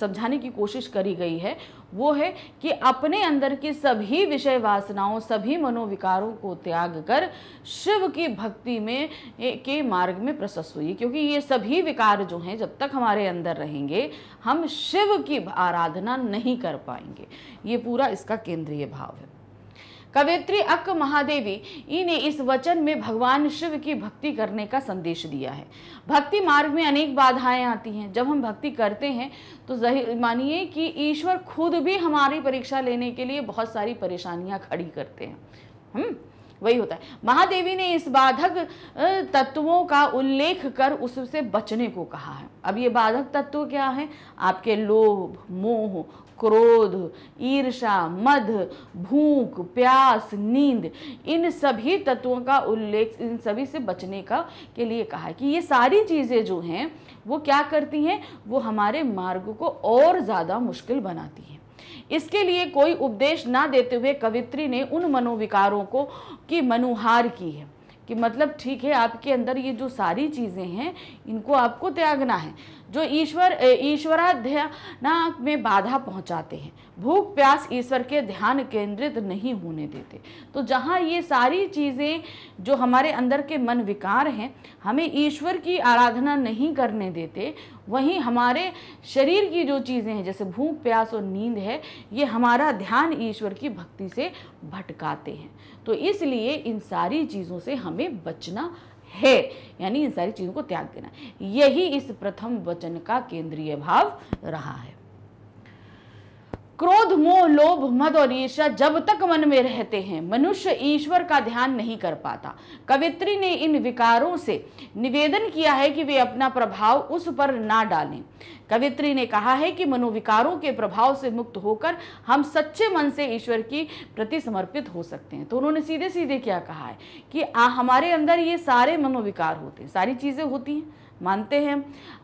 समझाने की कोशिश करी गई है वो है कि अपने अंदर की सभी विषय वासनाओं सभी मनोविकारों को त्याग कर शिव की भक्ति में के मार्ग में प्रशस्त हुई क्योंकि ये सभी विकार जो हैं जब तक हमारे अंदर रहेंगे हम शिव की आराधना नहीं कर पाएंगे ये पूरा इसका केंद्रीय भाव है कवयित्री अक्क महादेवी ई ने इस वचन में भगवान शिव की भक्ति करने का संदेश दिया है भक्ति मार्ग में अनेक बाधाएं आती हैं जब हम भक्ति करते हैं तो जही मानिए कि ईश्वर खुद भी हमारी परीक्षा लेने के लिए बहुत सारी परेशानियां खड़ी करते हैं हम हम्म, वही होता है महादेवी ने इस बाधक तत्वों का उल्लेख कर उससे बचने को कहा है अब ये बाधक तत्व क्या है आपके लोभ मोह क्रोध ईर्षा मध भूख प्यास नींद इन सभी तत्वों का उल्लेख इन सभी से बचने का के लिए कहा है कि ये सारी चीज़ें जो हैं वो क्या करती हैं वो हमारे मार्ग को और ज़्यादा मुश्किल बनाती हैं इसके लिए कोई उपदेश ना देते हुए कवित्री ने उन मनोविकारों को की मनुहार की है कि मतलब ठीक है आपके अंदर ये जो सारी चीज़ें हैं इनको आपको त्यागना है जो ईश्वर ईश्वराध्याना में बाधा पहुंचाते हैं भूख प्यास ईश्वर के ध्यान केंद्रित नहीं होने देते तो जहाँ ये सारी चीज़ें जो हमारे अंदर के मन विकार हैं हमें ईश्वर की आराधना नहीं करने देते वहीं हमारे शरीर की जो चीज़ें हैं जैसे भूख प्यास और नींद है ये हमारा ध्यान ईश्वर की भक्ति से भटकाते हैं तो इसलिए इन सारी चीज़ों से हमें बचना है यानी इन सारी चीज़ों को त्याग देना यही इस प्रथम वचन का केंद्रीय भाव रहा है क्रोध मोह लोभ मद और ईर्षा जब तक मन में रहते हैं मनुष्य ईश्वर का ध्यान नहीं कर पाता कवित्री ने इन विकारों से निवेदन किया है कि वे अपना प्रभाव उस पर ना डालें कवित्री ने कहा है कि मनोविकारों के प्रभाव से मुक्त होकर हम सच्चे मन से ईश्वर की प्रति समर्पित हो सकते हैं तो उन्होंने सीधे सीधे क्या कहा है कि आ, हमारे अंदर ये सारे मनोविकार होते हैं सारी चीज़ें होती हैं मानते हैं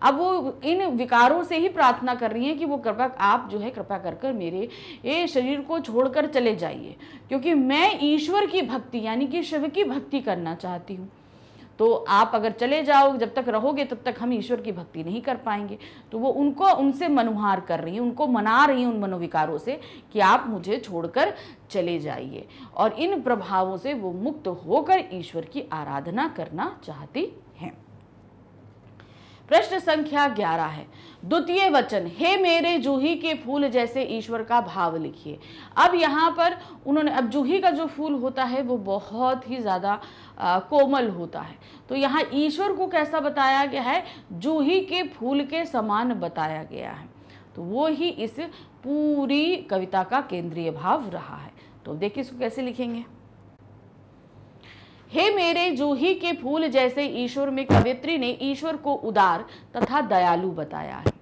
अब वो इन विकारों से ही प्रार्थना कर रही हैं कि वो कृपा आप जो है कृपा कर कर मेरे ये शरीर को छोड़कर चले जाइए क्योंकि मैं ईश्वर की भक्ति यानी कि शिव की भक्ति करना चाहती हूँ तो आप अगर चले जाओ जब तक रहोगे तब तक हम ईश्वर की भक्ति नहीं कर पाएंगे तो वो उनको उनसे मनुहार कर रही हैं उनको मना रही हैं उन मनोविकारों से कि आप मुझे छोड़कर चले जाइए और इन प्रभावों से वो मुक्त होकर ईश्वर की आराधना करना चाहती प्रश्न संख्या ग्यारह है द्वितीय वचन हे मेरे जूही के फूल जैसे ईश्वर का भाव लिखिए अब यहाँ पर उन्होंने अब जूही का जो फूल होता है वो बहुत ही ज़्यादा कोमल होता है तो यहाँ ईश्वर को कैसा बताया गया है जूही के फूल के समान बताया गया है तो वो ही इस पूरी कविता का केंद्रीय भाव रहा है तो देखिए इसको कैसे लिखेंगे हे मेरे जूही के फूल जैसे ईश्वर में कवित्री ने ईश्वर को उदार तथा दयालु बताया है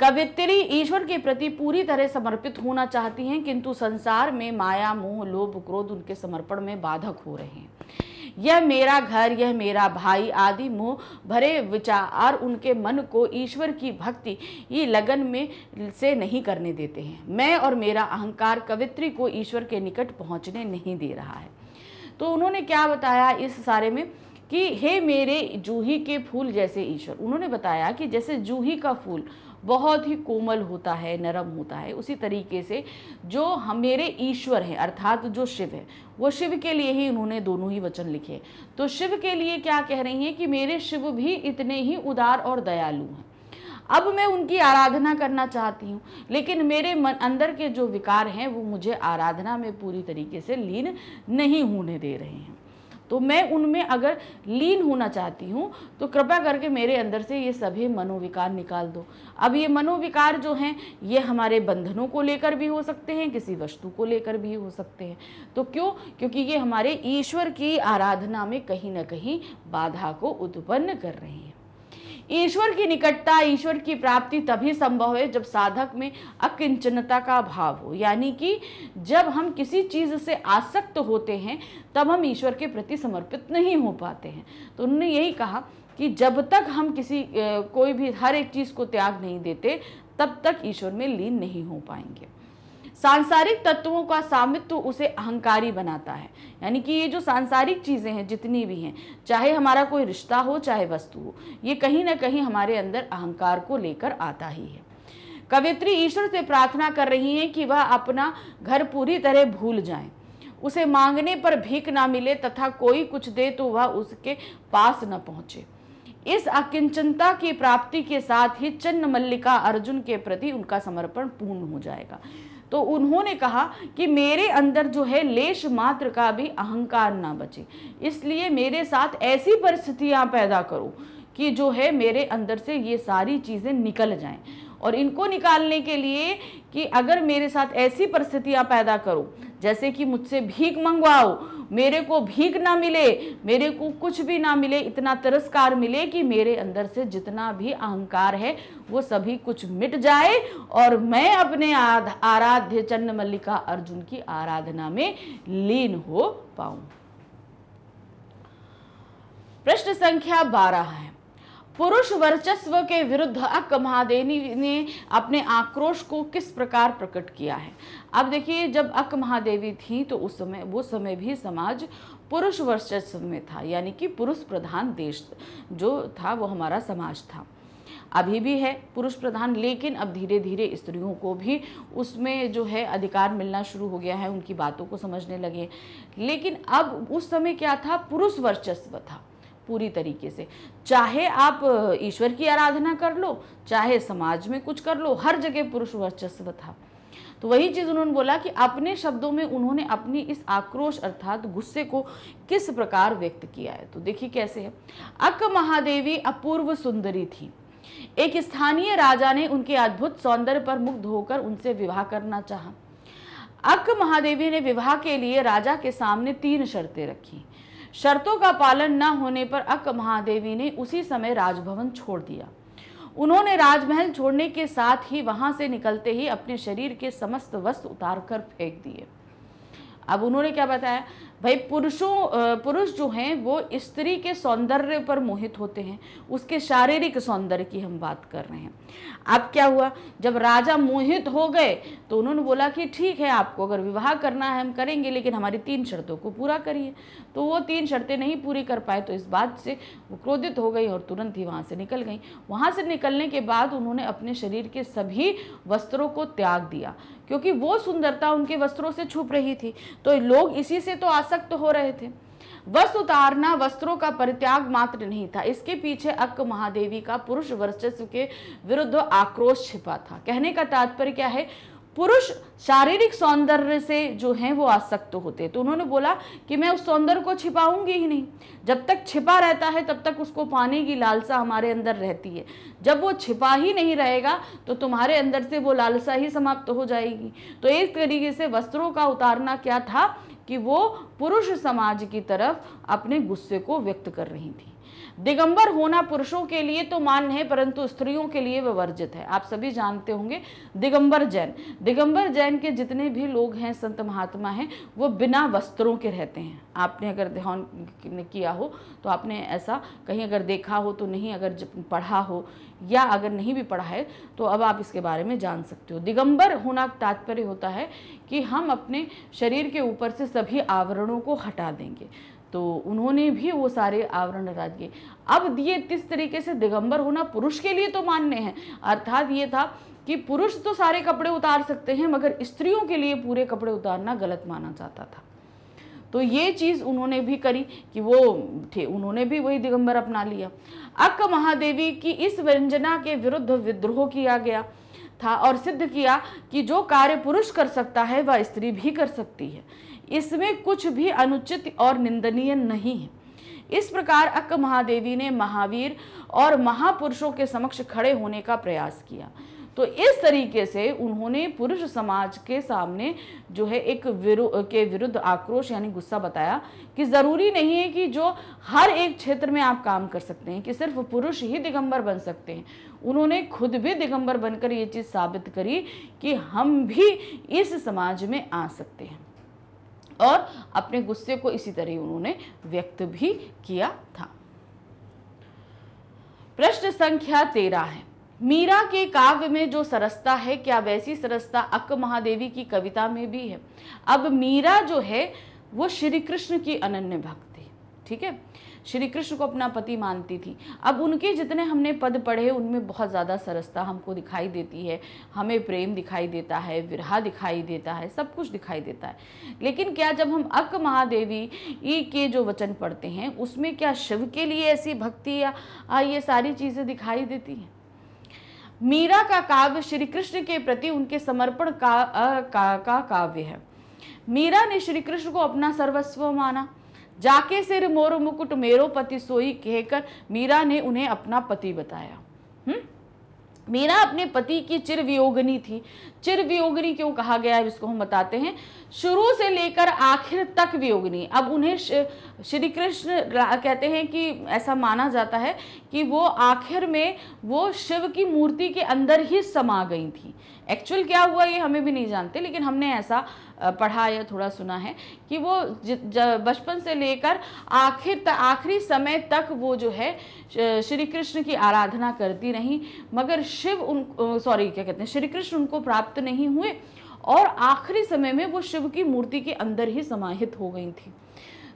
कवित्री ईश्वर के प्रति पूरी तरह समर्पित होना चाहती हैं किंतु संसार में माया मोह लोभ क्रोध उनके समर्पण में बाधक हो रहे हैं यह मेरा घर यह मेरा भाई आदि मोह भरे विचार उनके मन को ईश्वर की भक्ति ये लगन में से नहीं करने देते हैं मैं और मेरा अहंकार कवित्री को ईश्वर के निकट पहुंचने नहीं दे रहा है तो उन्होंने क्या बताया इस सारे में कि हे मेरे जूही के फूल जैसे ईश्वर उन्होंने बताया कि जैसे जूही का फूल बहुत ही कोमल होता है नरम होता है उसी तरीके से जो हम मेरे ईश्वर हैं अर्थात जो शिव है वो शिव के लिए ही उन्होंने दोनों ही वचन लिखे तो शिव के लिए क्या कह रही हैं कि मेरे शिव भी इतने ही उदार और दयालु हैं अब मैं उनकी आराधना करना चाहती हूँ लेकिन मेरे मन अंदर के जो विकार हैं वो मुझे आराधना में पूरी तरीके से लीन नहीं होने दे रहे हैं तो मैं उनमें अगर लीन होना चाहती हूँ तो कृपया करके मेरे अंदर से ये सभी मनोविकार निकाल दो अब ये मनोविकार जो हैं ये हमारे बंधनों को लेकर भी हो सकते हैं किसी वस्तु को लेकर भी हो सकते हैं तो क्यों क्योंकि ये हमारे ईश्वर की आराधना में कहीं ना कहीं बाधा को उत्पन्न कर रहे हैं ईश्वर की निकटता ईश्वर की प्राप्ति तभी संभव है जब साधक में अकिंचनता का भाव हो यानी कि जब हम किसी चीज़ से आसक्त होते हैं तब हम ईश्वर के प्रति समर्पित नहीं हो पाते हैं तो उन्होंने यही कहा कि जब तक हम किसी कोई भी हर एक चीज़ को त्याग नहीं देते तब तक ईश्वर में लीन नहीं हो पाएंगे सांसारिक तत्वों का सामित्व उसे अहंकारी बनाता है यानी कि ये जो सांसारिक चीज़ें हैं जितनी भी हैं चाहे हमारा कोई रिश्ता हो चाहे वस्तु हो ये कहीं ना कहीं हमारे अंदर अहंकार को लेकर आता ही है कवित्री ईश्वर से प्रार्थना कर रही हैं कि वह अपना घर पूरी तरह भूल जाए उसे मांगने पर भीख ना मिले तथा कोई कुछ दे तो वह उसके पास न पहुंचे इस अकिंचनता की प्राप्ति के साथ ही चन्न मल्लिका अर्जुन के प्रति उनका समर्पण पूर्ण हो जाएगा तो उन्होंने कहा कि मेरे अंदर जो है लेश मात्र का भी अहंकार ना बचे इसलिए मेरे साथ ऐसी परिस्थितियाँ पैदा करो कि जो है मेरे अंदर से ये सारी चीज़ें निकल जाएं और इनको निकालने के लिए कि अगर मेरे साथ ऐसी परिस्थितियाँ पैदा करो जैसे कि मुझसे भीख मंगवाओ मेरे को भीख ना मिले मेरे को कुछ भी ना मिले इतना तिरस्कार मिले कि मेरे अंदर से जितना भी अहंकार है वो सभी कुछ मिट जाए और मैं अपने आराध्य चन्न मल्लिका अर्जुन की आराधना में लीन हो पाऊं प्रश्न संख्या बारह है पुरुष वर्चस्व के विरुद्ध अक्क महादेवी ने अपने आक्रोश को किस प्रकार प्रकट किया है अब देखिए जब अक्क महादेवी थी तो उस समय वो समय भी समाज पुरुष वर्चस्व में था यानी कि पुरुष प्रधान देश जो था वो हमारा समाज था अभी भी है पुरुष प्रधान लेकिन अब धीरे धीरे स्त्रियों को भी उसमें जो है अधिकार मिलना शुरू हो गया है उनकी बातों को समझने लगे लेकिन अब उस समय क्या था पुरुष वर्चस्व था पूरी तरीके से चाहे आप ईश्वर की आराधना कर लो चाहे समाज में कुछ कर लो हर जगह पुरुष वर्चस्व था तो वही चीज़ उन्होंने बोला कि अपने शब्दों में उन्होंने अपनी इस आक्रोश अर्थात गुस्से को किस प्रकार व्यक्त किया है तो देखिए कैसे है अक महादेवी अपूर्व सुंदरी थी एक स्थानीय राजा ने उनके अद्भुत सौंदर्य पर मुग्ध होकर उनसे विवाह करना चाहा अक महादेवी ने विवाह के लिए राजा के सामने तीन शर्तें रखी शर्तों का पालन न होने पर अक महादेवी ने उसी समय राजभवन छोड़ दिया उन्होंने राजमहल छोड़ने के साथ ही वहां से निकलते ही अपने शरीर के समस्त वस्त्र उतार कर फेंक दिए अब उन्होंने क्या बताया भाई पुरुषों पुरुष जो हैं वो स्त्री के सौंदर्य पर मोहित होते हैं उसके शारीरिक सौंदर्य की हम बात कर रहे हैं अब क्या हुआ जब राजा मोहित हो गए तो उन्होंने बोला कि ठीक है आपको अगर विवाह करना है हम करेंगे लेकिन हमारी तीन शर्तों को पूरा करिए तो वो तीन शर्तें नहीं पूरी कर पाए तो इस बात से वो क्रोधित हो गई और तुरंत ही वहाँ से निकल गई वहाँ से निकलने के बाद उन्होंने अपने शरीर के सभी वस्त्रों को त्याग दिया क्योंकि वो सुंदरता उनके वस्त्रों से छुप रही थी तो लोग इसी से तो आसक्त हो रहे थे वस्त्र उतारना वस्त्रों का परित्याग मात्र नहीं था इसके पीछे अक्क महादेवी का पुरुष वर्चस्व के विरुद्ध आक्रोश छिपा था कहने का तात्पर्य क्या है पुरुष शारीरिक सौंदर्य से जो है वो आसक्त होते तो उन्होंने बोला कि मैं उस सौंदर्य को छिपाऊंगी ही नहीं जब तक छिपा रहता है तब तक उसको पाने की लालसा हमारे अंदर रहती है जब वो छिपा ही नहीं रहेगा तो तुम्हारे अंदर से वो लालसा ही समाप्त हो जाएगी तो एक तरीके से वस्त्रों का उतारना क्या था कि वो पुरुष समाज की तरफ अपने गुस्से को व्यक्त कर रही थी दिगंबर होना पुरुषों के लिए तो मान्य है परंतु स्त्रियों के लिए वह वर्जित है आप सभी जानते होंगे दिगंबर जैन दिगंबर जैन के जितने भी लोग हैं संत महात्मा हैं वो बिना वस्त्रों के रहते हैं आपने अगर ध्यान किया हो तो आपने ऐसा कहीं अगर देखा हो तो नहीं अगर पढ़ा हो या अगर नहीं भी पढ़ा है तो अब आप इसके बारे में जान सकते हो दिगंबर होना तात्पर्य होता है कि हम अपने शरीर के ऊपर से सभी आवरणों को हटा देंगे तो उन्होंने भी वो सारे आवरण लगा दिए अब दिए किस तरीके से दिगंबर होना पुरुष के लिए तो मान्य है अर्थात ये था कि पुरुष तो सारे कपड़े उतार सकते हैं मगर स्त्रियों के लिए पूरे कपड़े उतारना गलत माना जाता था तो ये चीज़ उन्होंने भी करी कि वो थे उन्होंने भी वही दिगंबर अपना लिया अक्क महादेवी की इस व्यंजना के विरुद्ध विद्रोह किया गया था और सिद्ध किया कि जो कार्य पुरुष कर सकता है वह स्त्री भी कर सकती है इसमें कुछ भी अनुचित और निंदनीय नहीं है इस प्रकार अक्क महादेवी ने महावीर और महापुरुषों के समक्ष खड़े होने का प्रयास किया तो इस तरीके से उन्होंने पुरुष समाज के सामने जो है एक विरु के विरुद्ध आक्रोश यानी गुस्सा बताया कि ज़रूरी नहीं है कि जो हर एक क्षेत्र में आप काम कर सकते हैं कि सिर्फ पुरुष ही दिगंबर बन सकते हैं उन्होंने खुद भी दिगंबर बनकर ये चीज़ साबित करी कि हम भी इस समाज में आ सकते हैं और अपने गुस्से को इसी तरह उन्होंने व्यक्त भी किया था प्रश्न संख्या तेरह है मीरा के काव्य में जो सरसता है क्या वैसी सरसता अक्क महादेवी की कविता में भी है अब मीरा जो है वो श्री कृष्ण की अनन्य भक्ति ठीक है श्री कृष्ण को अपना पति मानती थी अब उनके जितने हमने पद पढ़े उनमें बहुत ज़्यादा सरसता हमको दिखाई देती है हमें प्रेम दिखाई देता है विरहा दिखाई देता है सब कुछ दिखाई देता है लेकिन क्या जब हम अक महादेवी के जो वचन पढ़ते हैं उसमें क्या शिव के लिए ऐसी भक्ति या आ, ये सारी चीज़ें दिखाई देती हैं मीरा का काव्य श्री कृष्ण के प्रति उनके समर्पण का, आ, का, का काव्य है मीरा ने श्री कृष्ण को अपना सर्वस्व माना जाके सिर मोर मुकुट मेरो पति सोई कहकर मीरा ने उन्हें अपना पति बताया हम्म मीरा अपने पति की चिर वियोगनी थी चिर वियोगिनी क्यों कहा गया है इसको हम बताते हैं शुरू से लेकर आखिर तक वियोगिनी अब उन्हें श्री कृष्ण कहते हैं कि ऐसा माना जाता है कि वो आखिर में वो शिव की मूर्ति के अंदर ही समा गई थी एक्चुअल क्या हुआ ये हमें भी नहीं जानते लेकिन हमने ऐसा पढ़ा या थोड़ा सुना है कि वो बचपन से लेकर आखिर आखिरी समय तक वो जो है श्री कृष्ण की आराधना करती रहीं मगर शिव उन सॉरी क्या कहते हैं श्री कृष्ण उनको प्राप्त प्राप्त नहीं हुए और आखिरी समय में वो शिव की मूर्ति के अंदर ही समाहित हो गई थी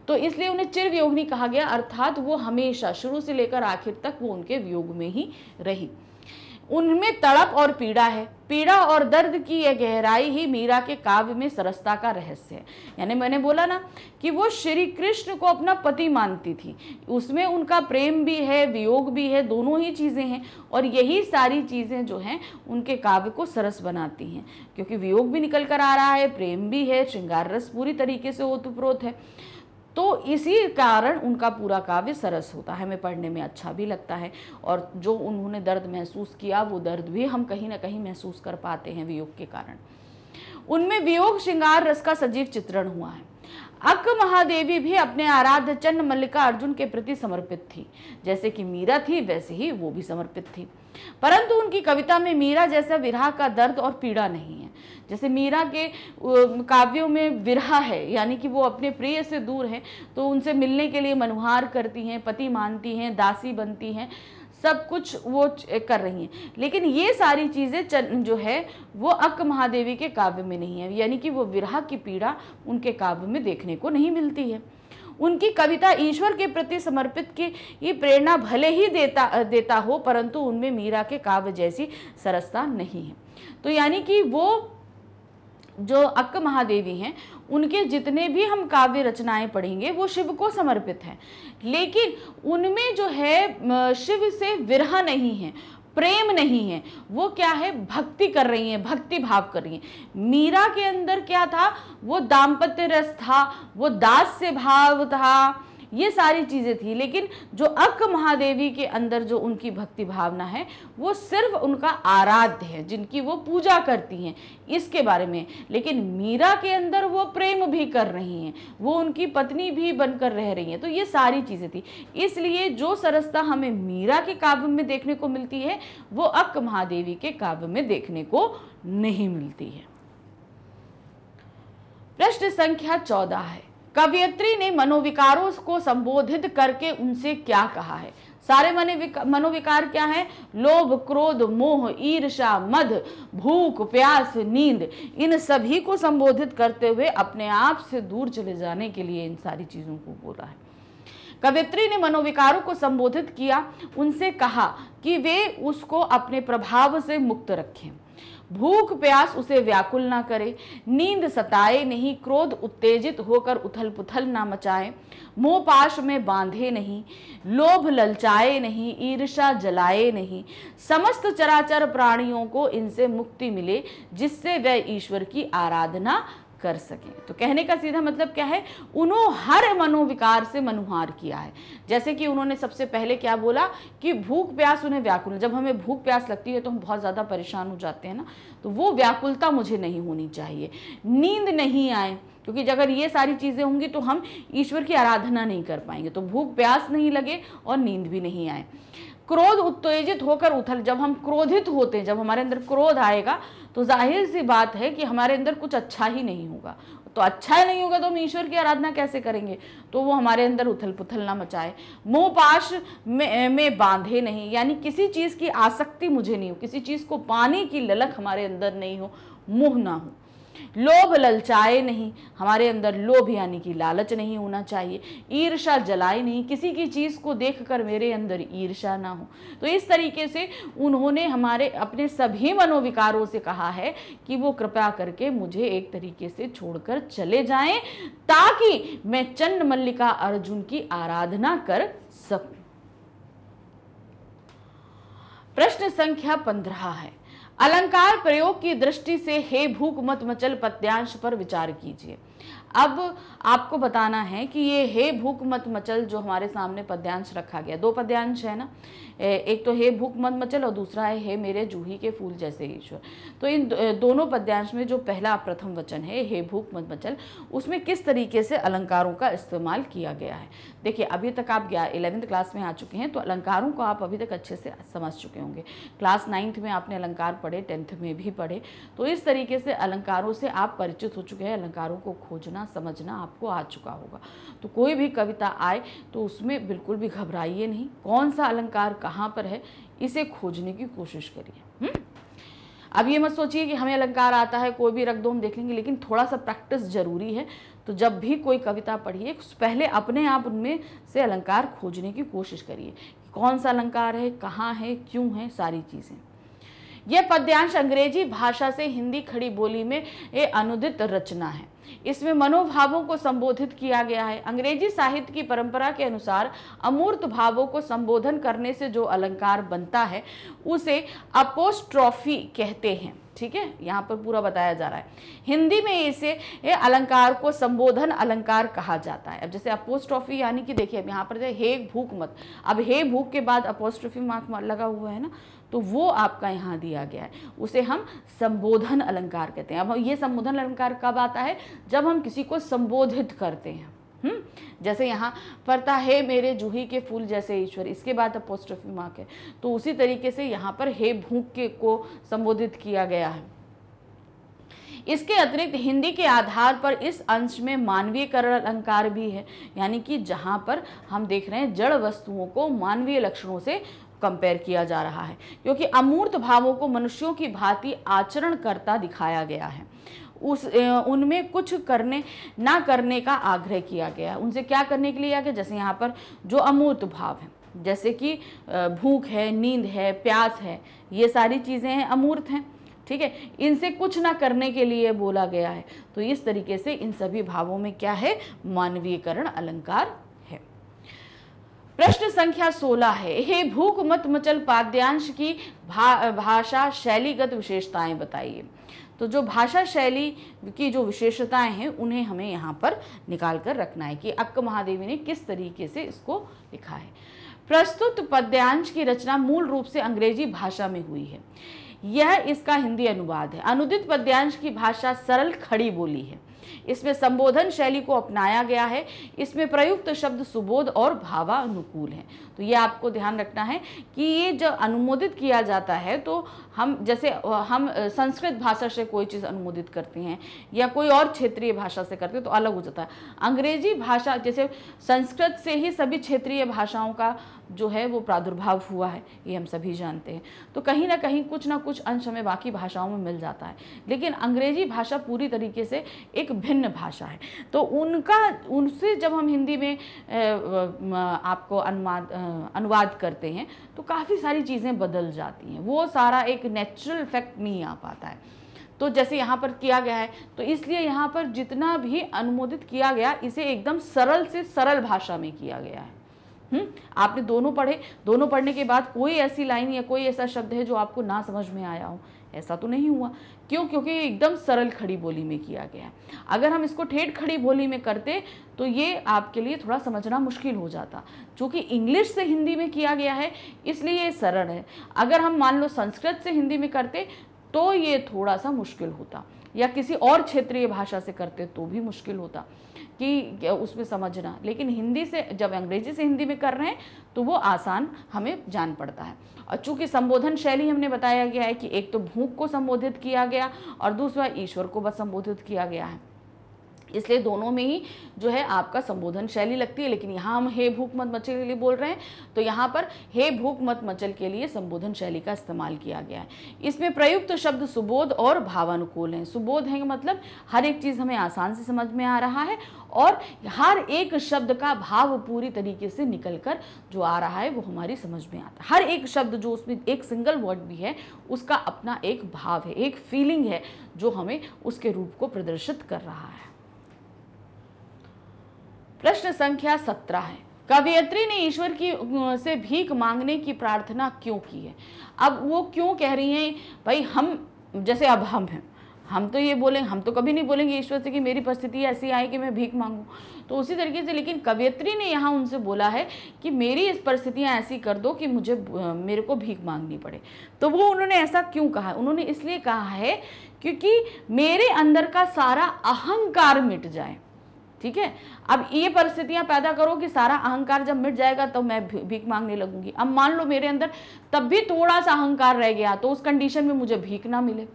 तो इसलिए उन्हें चिर व्योगनी कहा गया अर्थात वो हमेशा शुरू से लेकर आखिर तक वो उनके वियोग में ही रही उनमें तड़प और पीड़ा है पीड़ा और दर्द की यह गहराई ही मीरा के काव्य में सरसता का रहस्य है यानी मैंने बोला ना कि वो श्री कृष्ण को अपना पति मानती थी उसमें उनका प्रेम भी है वियोग भी है दोनों ही चीज़ें हैं और यही सारी चीज़ें जो हैं उनके काव्य को सरस बनाती हैं क्योंकि वियोग भी निकल कर आ रहा है प्रेम भी है श्रृंगार रस पूरी तरीके से ओतप्रोत है तो इसी कारण उनका पूरा काव्य सरस होता है हमें पढ़ने में अच्छा भी लगता है और जो उन्होंने दर्द महसूस किया वो दर्द भी हम कहीं ना कहीं महसूस कर पाते हैं वियोग के कारण उनमें वियोग श्रृंगार रस का सजीव चित्रण हुआ है अक महादेवी भी अपने आराध्य चंद मल्लिका अर्जुन के प्रति समर्पित थी जैसे कि मीरा थी वैसे ही वो भी समर्पित थी परंतु उनकी कविता में मीरा जैसा विरह का दर्द और पीड़ा नहीं है जैसे मीरा के काव्यों में विरह है यानी कि वो अपने प्रिय से दूर है तो उनसे मिलने के लिए मनुहार करती हैं पति मानती हैं दासी बनती हैं सब कुछ वो कर रही हैं लेकिन ये सारी चीज़ें जो है वो अक महादेवी के काव्य में नहीं है यानी कि वो विरह की पीड़ा उनके काव्य में देखने को नहीं मिलती है उनकी कविता ईश्वर के प्रति समर्पित की ये प्रेरणा भले ही देता देता हो परंतु उनमें मीरा के काव्य जैसी सरसता नहीं है तो यानी कि वो जो अक्क महादेवी हैं उनके जितने भी हम काव्य रचनाएं पढ़ेंगे वो शिव को समर्पित हैं लेकिन उनमें जो है शिव से विरह नहीं है प्रेम नहीं है वो क्या है भक्ति कर रही हैं भक्ति भाव कर रही हैं मीरा के अंदर क्या था वो दाम्पत्य रस था वो दास से भाव था ये सारी चीज़ें थी लेकिन जो अक्क महादेवी के अंदर जो उनकी भक्ति भावना है वो सिर्फ उनका आराध्य है जिनकी वो पूजा करती हैं इसके बारे में लेकिन मीरा के अंदर वो प्रेम भी कर रही हैं वो उनकी पत्नी भी बनकर रह रही हैं तो ये सारी चीज़ें थी इसलिए जो सरसता हमें मीरा के काव्य में देखने को मिलती है वो अक्क महादेवी के काव्य में देखने को नहीं मिलती है प्रश्न संख्या चौदह है कवियत्री ने मनोविकारों को संबोधित करके उनसे क्या कहा है सारे मनोविकार क्या है लोभ क्रोध मोह ईर्षा मध भूख प्यास नींद इन सभी को संबोधित करते हुए अपने आप से दूर चले जाने के लिए इन सारी चीज़ों को बोला है कवित्री ने मनोविकारों को संबोधित किया उनसे कहा कि वे उसको अपने प्रभाव से मुक्त रखें भूख प्यास उसे व्याकुल ना करे नींद सताए नहीं क्रोध उत्तेजित होकर उथल पुथल ना मचाए मोह पाश में बांधे नहीं लोभ ललचाए नहीं ईर्षा जलाए नहीं समस्त चराचर प्राणियों को इनसे मुक्ति मिले जिससे वह ईश्वर की आराधना कर सकें तो कहने का सीधा मतलब क्या है उन्होंने हर मनोविकार से मनुहार किया है जैसे कि उन्होंने सबसे पहले क्या बोला कि भूख प्यास उन्हें व्याकुल जब हमें भूख प्यास लगती है तो हम बहुत ज़्यादा परेशान हो जाते हैं ना तो वो व्याकुलता मुझे नहीं होनी चाहिए नींद नहीं आए क्योंकि अगर ये सारी चीज़ें होंगी तो हम ईश्वर की आराधना नहीं कर पाएंगे तो भूख प्यास नहीं लगे और नींद भी नहीं आए क्रोध उत्तेजित होकर उथल जब हम क्रोधित होते हैं जब हमारे अंदर क्रोध आएगा तो जाहिर सी बात है कि हमारे अंदर कुछ अच्छा ही नहीं होगा तो अच्छा ही नहीं होगा तो हम ईश्वर की आराधना कैसे करेंगे तो वो हमारे अंदर उथल पुथल ना मचाए मोह पाश में, में बांधे नहीं यानी किसी चीज़ की आसक्ति मुझे नहीं हो किसी चीज़ को पाने की ललक हमारे अंदर नहीं हो मोह ना हो लोभ ललचाए नहीं हमारे अंदर लोभ यानी कि लालच नहीं होना चाहिए ईर्षा जलाए नहीं किसी की चीज़ को देख कर मेरे अंदर ईर्षा ना हो तो इस तरीके से उन्होंने हमारे अपने सभी मनोविकारों से कहा है कि वो कृपया करके मुझे एक तरीके से छोड़कर चले जाएं ताकि मैं चंड मल्लिका अर्जुन की आराधना कर सकूं प्रश्न संख्या पंद्रह है अलंकार प्रयोग की दृष्टि से हे भूख मत मचल पद्यांश पर विचार कीजिए अब आपको बताना है कि ये हे भूख मत मचल जो हमारे सामने पद्यांश रखा गया दो पद्यांश है ना एक तो हे भूख मत मचल और दूसरा है हे मेरे जूही के फूल जैसे ईश्वर तो इन दोनों पद्यांश में जो पहला प्रथम वचन है हे भूख मत मचल उसमें किस तरीके से अलंकारों का इस्तेमाल किया गया है देखिए अभी तक आप इलेवेंथ क्लास में आ चुके हैं तो अलंकारों को आप अभी तक अच्छे से समझ चुके होंगे क्लास नाइन्थ में आपने अलंकार पढ़े टेंथ में भी पढ़े तो इस तरीके से अलंकारों से आप परिचित हो चुके हैं अलंकारों को खोजना समझना आपको आ चुका होगा तो कोई भी कविता आए तो उसमें बिल्कुल भी घबराइए नहीं कौन सा अलंकार कहा कहाँ पर है इसे खोजने की कोशिश करिए हम्म? अब ये मत सोचिए कि हमें अलंकार आता है कोई भी रख दो हम देख लेंगे लेकिन थोड़ा सा प्रैक्टिस जरूरी है तो जब भी कोई कविता पढ़िए पहले अपने आप उनमें से अलंकार खोजने की कोशिश करिए कौन सा अलंकार है कहाँ है क्यों है सारी चीज़ें यह पद्यांश अंग्रेजी भाषा से हिंदी खड़ी बोली में ये अनुदित रचना है इसमें मनोभावों को संबोधित किया गया है अंग्रेजी साहित्य की परंपरा के अनुसार अमूर्त भावों को संबोधन करने से जो अलंकार बनता है उसे अपोस्ट्रॉफी कहते हैं ठीक है यहाँ पर पूरा बताया जा रहा है हिंदी में इसे ये अलंकार को संबोधन अलंकार कहा जाता है अब जैसे अपोस्ट्रॉफी यानी कि देखिए अब यहाँ पर हे भूख मत अब हे भूख के बाद अपोस्ट्रॉफी मार्क लगा हुआ है ना तो वो आपका यहाँ दिया गया है उसे हम संबोधन अलंकार कहते हैं अब ये संबोधन अलंकार कब आता है जब हम किसी को संबोधित करते हैं हुँ? हम्म? जैसे यहाँ पड़ता है मेरे जूही के फूल जैसे ईश्वर इसके बाद अपोस्ट्रोफी मार्क है तो उसी तरीके से यहाँ पर हे भूख के को संबोधित किया गया है इसके अतिरिक्त हिंदी के आधार पर इस अंश में मानवीयकरण अलंकार भी है यानी कि जहाँ पर हम देख रहे हैं जड़ वस्तुओं को मानवीय लक्षणों से कंपेयर किया जा रहा है क्योंकि अमूर्त भावों को मनुष्यों की भांति आचरण करता दिखाया गया है उस उनमें कुछ करने ना करने का आग्रह किया गया उनसे क्या करने के लिए आगे जैसे यहाँ पर जो अमूर्त भाव है जैसे कि भूख है नींद है प्यास है ये सारी चीज़ें हैं अमूर्त हैं ठीक है इनसे कुछ ना करने के लिए बोला गया है तो इस तरीके से इन सभी भावों में क्या है मानवीयकरण अलंकार प्रश्न संख्या 16 है हे भूख मत मचल पाद्यांश की भा, भाषा शैलीगत विशेषताएं बताइए तो जो भाषा शैली की जो विशेषताएं हैं उन्हें हमें यहाँ पर निकाल कर रखना है कि अक्क महादेवी ने किस तरीके से इसको लिखा है प्रस्तुत पद्यांश की रचना मूल रूप से अंग्रेजी भाषा में हुई है यह इसका हिंदी अनुवाद है अनुदित पद्यांश की भाषा सरल खड़ी बोली है इसमें संबोधन शैली को अपनाया गया है इसमें प्रयुक्त शब्द सुबोध और भावानुकूल हैं तो ये आपको ध्यान रखना है कि ये जब अनुमोदित किया जाता है तो हम जैसे हम संस्कृत भाषा से कोई चीज़ अनुमोदित करते हैं या कोई और क्षेत्रीय भाषा से करते हैं तो अलग हो जाता है अंग्रेजी भाषा जैसे संस्कृत से ही सभी क्षेत्रीय भाषाओं का जो है वो प्रादुर्भाव हुआ है ये हम सभी जानते हैं तो कहीं ना कहीं कुछ ना कुछ अंश हमें बाकी भाषाओं में मिल जाता है लेकिन अंग्रेजी भाषा पूरी तरीके से एक भिन्न भाषा है तो उनका उनसे जब हम हिंदी में आपको अनुवाद अनुवाद करते हैं तो काफ़ी सारी चीज़ें बदल जाती हैं वो सारा एक एक नेचुरल इफेक्ट नहीं आ पाता है तो जैसे यहाँ पर किया गया है तो इसलिए यहाँ पर जितना भी अनुमोदित किया गया इसे एकदम सरल से सरल भाषा में किया गया है हुँ? हम्म? आपने दोनों पढ़े दोनों पढ़ने के बाद कोई ऐसी लाइन या कोई ऐसा शब्द है जो आपको ना समझ में आया हो ऐसा तो नहीं हुआ क्यों क्योंकि एकदम सरल खड़ी बोली में किया गया है अगर हम इसको ठेठ खड़ी बोली में करते तो ये आपके लिए थोड़ा समझना मुश्किल हो जाता चूँकि इंग्लिश से हिंदी में किया गया है इसलिए ये सरल है अगर हम मान लो संस्कृत से हिंदी में करते तो ये थोड़ा सा मुश्किल होता या किसी और क्षेत्रीय भाषा से करते तो भी मुश्किल होता कि उसमें समझना लेकिन हिंदी से जब अंग्रेजी से हिंदी में कर रहे हैं तो वो आसान हमें जान पड़ता है और चूंकि संबोधन शैली हमने बताया गया है कि एक तो भूख को संबोधित किया गया और दूसरा ईश्वर को बस संबोधित किया गया है इसलिए दोनों में ही जो है आपका संबोधन शैली लगती है लेकिन यहाँ हम हे भूख मत मचल के लिए बोल रहे हैं तो यहाँ पर हे भूख मत मचल के लिए संबोधन शैली का इस्तेमाल किया गया है इसमें प्रयुक्त तो शब्द सुबोध और भावानुकूल हैं सुबोध है मतलब हर एक चीज़ हमें आसान से समझ में आ रहा है और हर एक शब्द का भाव पूरी तरीके से निकल कर जो आ रहा है वो हमारी समझ में आता है हर एक शब्द जो उसमें एक सिंगल वर्ड भी है उसका अपना एक भाव है एक फीलिंग है जो हमें उसके रूप को प्रदर्शित कर रहा है प्रश्न संख्या सत्रह है कवयत्री ने ईश्वर की से भीख मांगने की प्रार्थना क्यों की है अब वो क्यों कह रही हैं भाई हम जैसे अब हम हैं हम तो ये बोलें हम तो कभी नहीं बोलेंगे ईश्वर से कि मेरी परिस्थिति ऐसी आई कि मैं भीख मांगूं तो उसी तरीके से लेकिन कवियत्री ने यहाँ उनसे बोला है कि मेरी इस परिस्थितियाँ ऐसी कर दो कि मुझे मेरे को भीख मांगनी पड़े तो वो उन्होंने ऐसा क्यों कहा उन्होंने इसलिए कहा है क्योंकि मेरे अंदर का सारा अहंकार मिट जाए ठीक है अब ये परिस्थितियां पैदा करो कि सारा अहंकार जब मिट जाएगा तो मैं भीख मांगने लगूंगी अब मान लो मेरे अंदर तब भी थोड़ा सा अहंकार रह गया तो उस कंडीशन में मुझे भीख ना मिले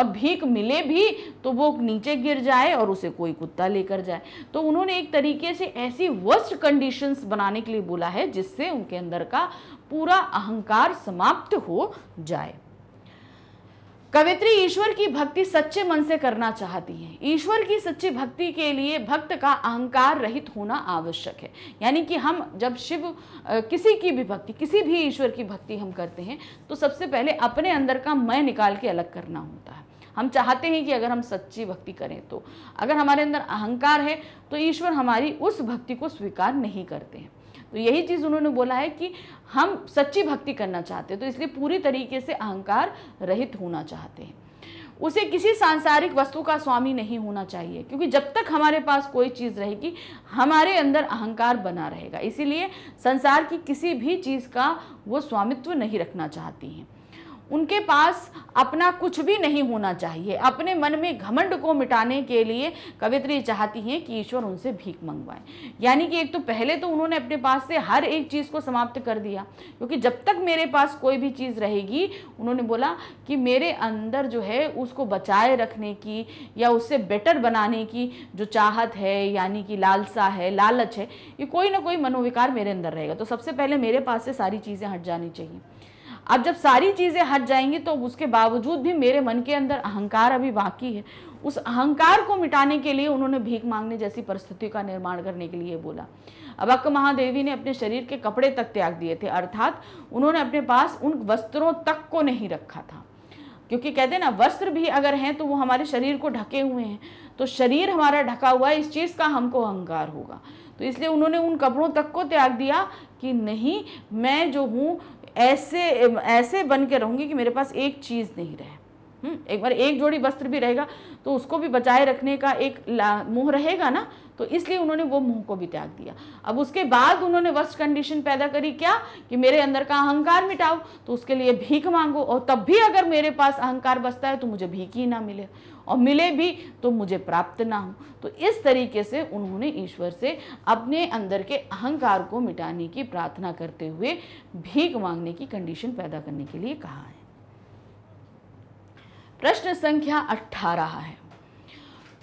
और भीख मिले भी तो वो नीचे गिर जाए और उसे कोई कुत्ता लेकर जाए तो उन्होंने एक तरीके से ऐसी वर्स्ट कंडीशंस बनाने के लिए बोला है जिससे उनके अंदर का पूरा अहंकार समाप्त हो जाए कवित्री ईश्वर की भक्ति सच्चे मन से करना चाहती हैं ईश्वर की सच्ची भक्ति के लिए भक्त का अहंकार रहित होना आवश्यक है यानी कि हम जब शिव किसी की भी भक्ति किसी भी ईश्वर की भक्ति हम करते हैं तो सबसे पहले अपने अंदर का मैं निकाल के अलग करना होता है हम चाहते हैं कि अगर हम सच्ची भक्ति करें तो अगर हमारे अंदर अहंकार है तो ईश्वर हमारी उस भक्ति को स्वीकार नहीं करते हैं तो यही चीज़ उन्होंने बोला है कि हम सच्ची भक्ति करना चाहते हैं तो इसलिए पूरी तरीके से अहंकार रहित होना चाहते हैं उसे किसी सांसारिक वस्तु का स्वामी नहीं होना चाहिए क्योंकि जब तक हमारे पास कोई चीज़ रहेगी हमारे अंदर अहंकार बना रहेगा इसीलिए संसार की किसी भी चीज़ का वो स्वामित्व नहीं रखना चाहती हैं उनके पास अपना कुछ भी नहीं होना चाहिए अपने मन में घमंड को मिटाने के लिए कवित्री चाहती हैं कि ईश्वर उनसे भीख मंगवाएं यानी कि एक तो पहले तो उन्होंने अपने पास से हर एक चीज़ को समाप्त कर दिया क्योंकि जब तक मेरे पास कोई भी चीज़ रहेगी उन्होंने बोला कि मेरे अंदर जो है उसको बचाए रखने की या उससे बेटर बनाने की जो चाहत है यानी कि लालसा है लालच है ये कोई ना कोई मनोविकार मेरे अंदर रहेगा तो सबसे पहले मेरे पास से सारी चीज़ें हट जानी चाहिए अब जब सारी चीज़ें हट जाएंगी तो उसके बावजूद भी मेरे मन के अंदर अहंकार अभी बाकी है उस अहंकार को मिटाने के लिए उन्होंने भीख मांगने जैसी परिस्थिति का निर्माण करने के लिए बोला अब अक्क महादेवी ने अपने शरीर के कपड़े तक त्याग दिए थे अर्थात उन्होंने अपने पास उन वस्त्रों तक को नहीं रखा था क्योंकि कहते हैं ना वस्त्र भी अगर हैं तो वो हमारे शरीर को ढके हुए हैं तो शरीर हमारा ढका हुआ है इस चीज़ का हमको अहंकार होगा तो इसलिए उन्होंने उन कपड़ों तक को त्याग दिया कि नहीं मैं जो हूँ ऐसे ऐसे बन के रहूँगी कि मेरे पास एक चीज़ नहीं रहे हम्म, एक बार एक जोड़ी वस्त्र भी रहेगा तो उसको भी बचाए रखने का एक मुंह रहेगा ना तो इसलिए उन्होंने वो मुंह को भी त्याग दिया अब उसके बाद उन्होंने वस्त्र कंडीशन पैदा करी क्या कि मेरे अंदर का अहंकार मिटाओ तो उसके लिए भीख मांगो और तब भी अगर मेरे पास अहंकार बसता है तो मुझे भीख ही ना मिले और मिले भी तो मुझे प्राप्त ना हो तो इस तरीके से उन्होंने ईश्वर से अपने अंदर के अहंकार को मिटाने की प्रार्थना करते हुए भीख मांगने की कंडीशन पैदा करने के लिए कहा है प्रश्न संख्या अठारह है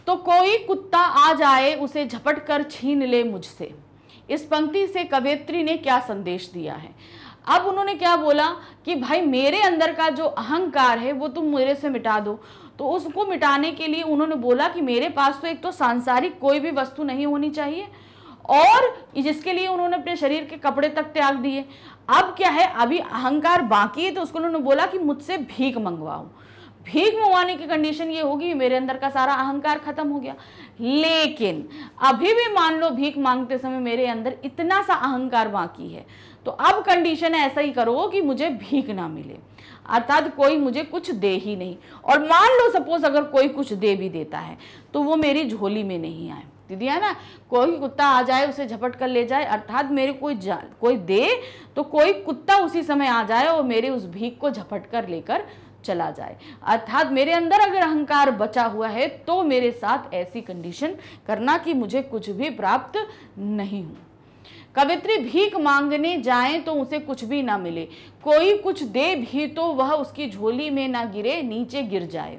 तो कोई कुत्ता आ जाए उसे झपट कर छीन ले मुझसे इस पंक्ति से कवयित्री ने क्या संदेश दिया है अब उन्होंने क्या बोला कि भाई मेरे अंदर का जो अहंकार है वो तुम मेरे से मिटा दो तो उसको मिटाने के लिए उन्होंने बोला कि मेरे पास तो एक तो सांसारिक कोई भी वस्तु नहीं होनी चाहिए और जिसके लिए उन्होंने अपने शरीर के कपड़े तक त्याग दिए अब क्या है अभी अहंकार बाकी है तो उसको उन्होंने बोला कि मुझसे भीख मंगवाओ भीख मंगवाने की कंडीशन ये होगी मेरे अंदर का सारा अहंकार खत्म हो गया लेकिन अभी भी मान लो भीख मांगते समय मेरे अंदर इतना सा अहंकार बाकी है तो अब कंडीशन ऐसा ही करो कि मुझे भीख ना मिले अर्थात कोई मुझे कुछ दे ही नहीं और मान लो सपोज अगर कोई कुछ दे भी देता है तो वो मेरी झोली में नहीं आए दीदी है ना कोई कुत्ता आ जाए उसे झपट कर ले जाए अर्थात मेरे कोई जा कोई दे तो कोई कुत्ता उसी समय आ जाए और मेरे उस भीख को झपट कर लेकर चला जाए अर्थात मेरे अंदर अगर अहंकार बचा हुआ है तो मेरे साथ ऐसी कंडीशन करना कि मुझे कुछ भी प्राप्त नहीं हो कवित्री भीख मांगने जाए तो उसे कुछ भी ना मिले कोई कुछ दे भी तो वह उसकी झोली में ना गिरे नीचे गिर जाए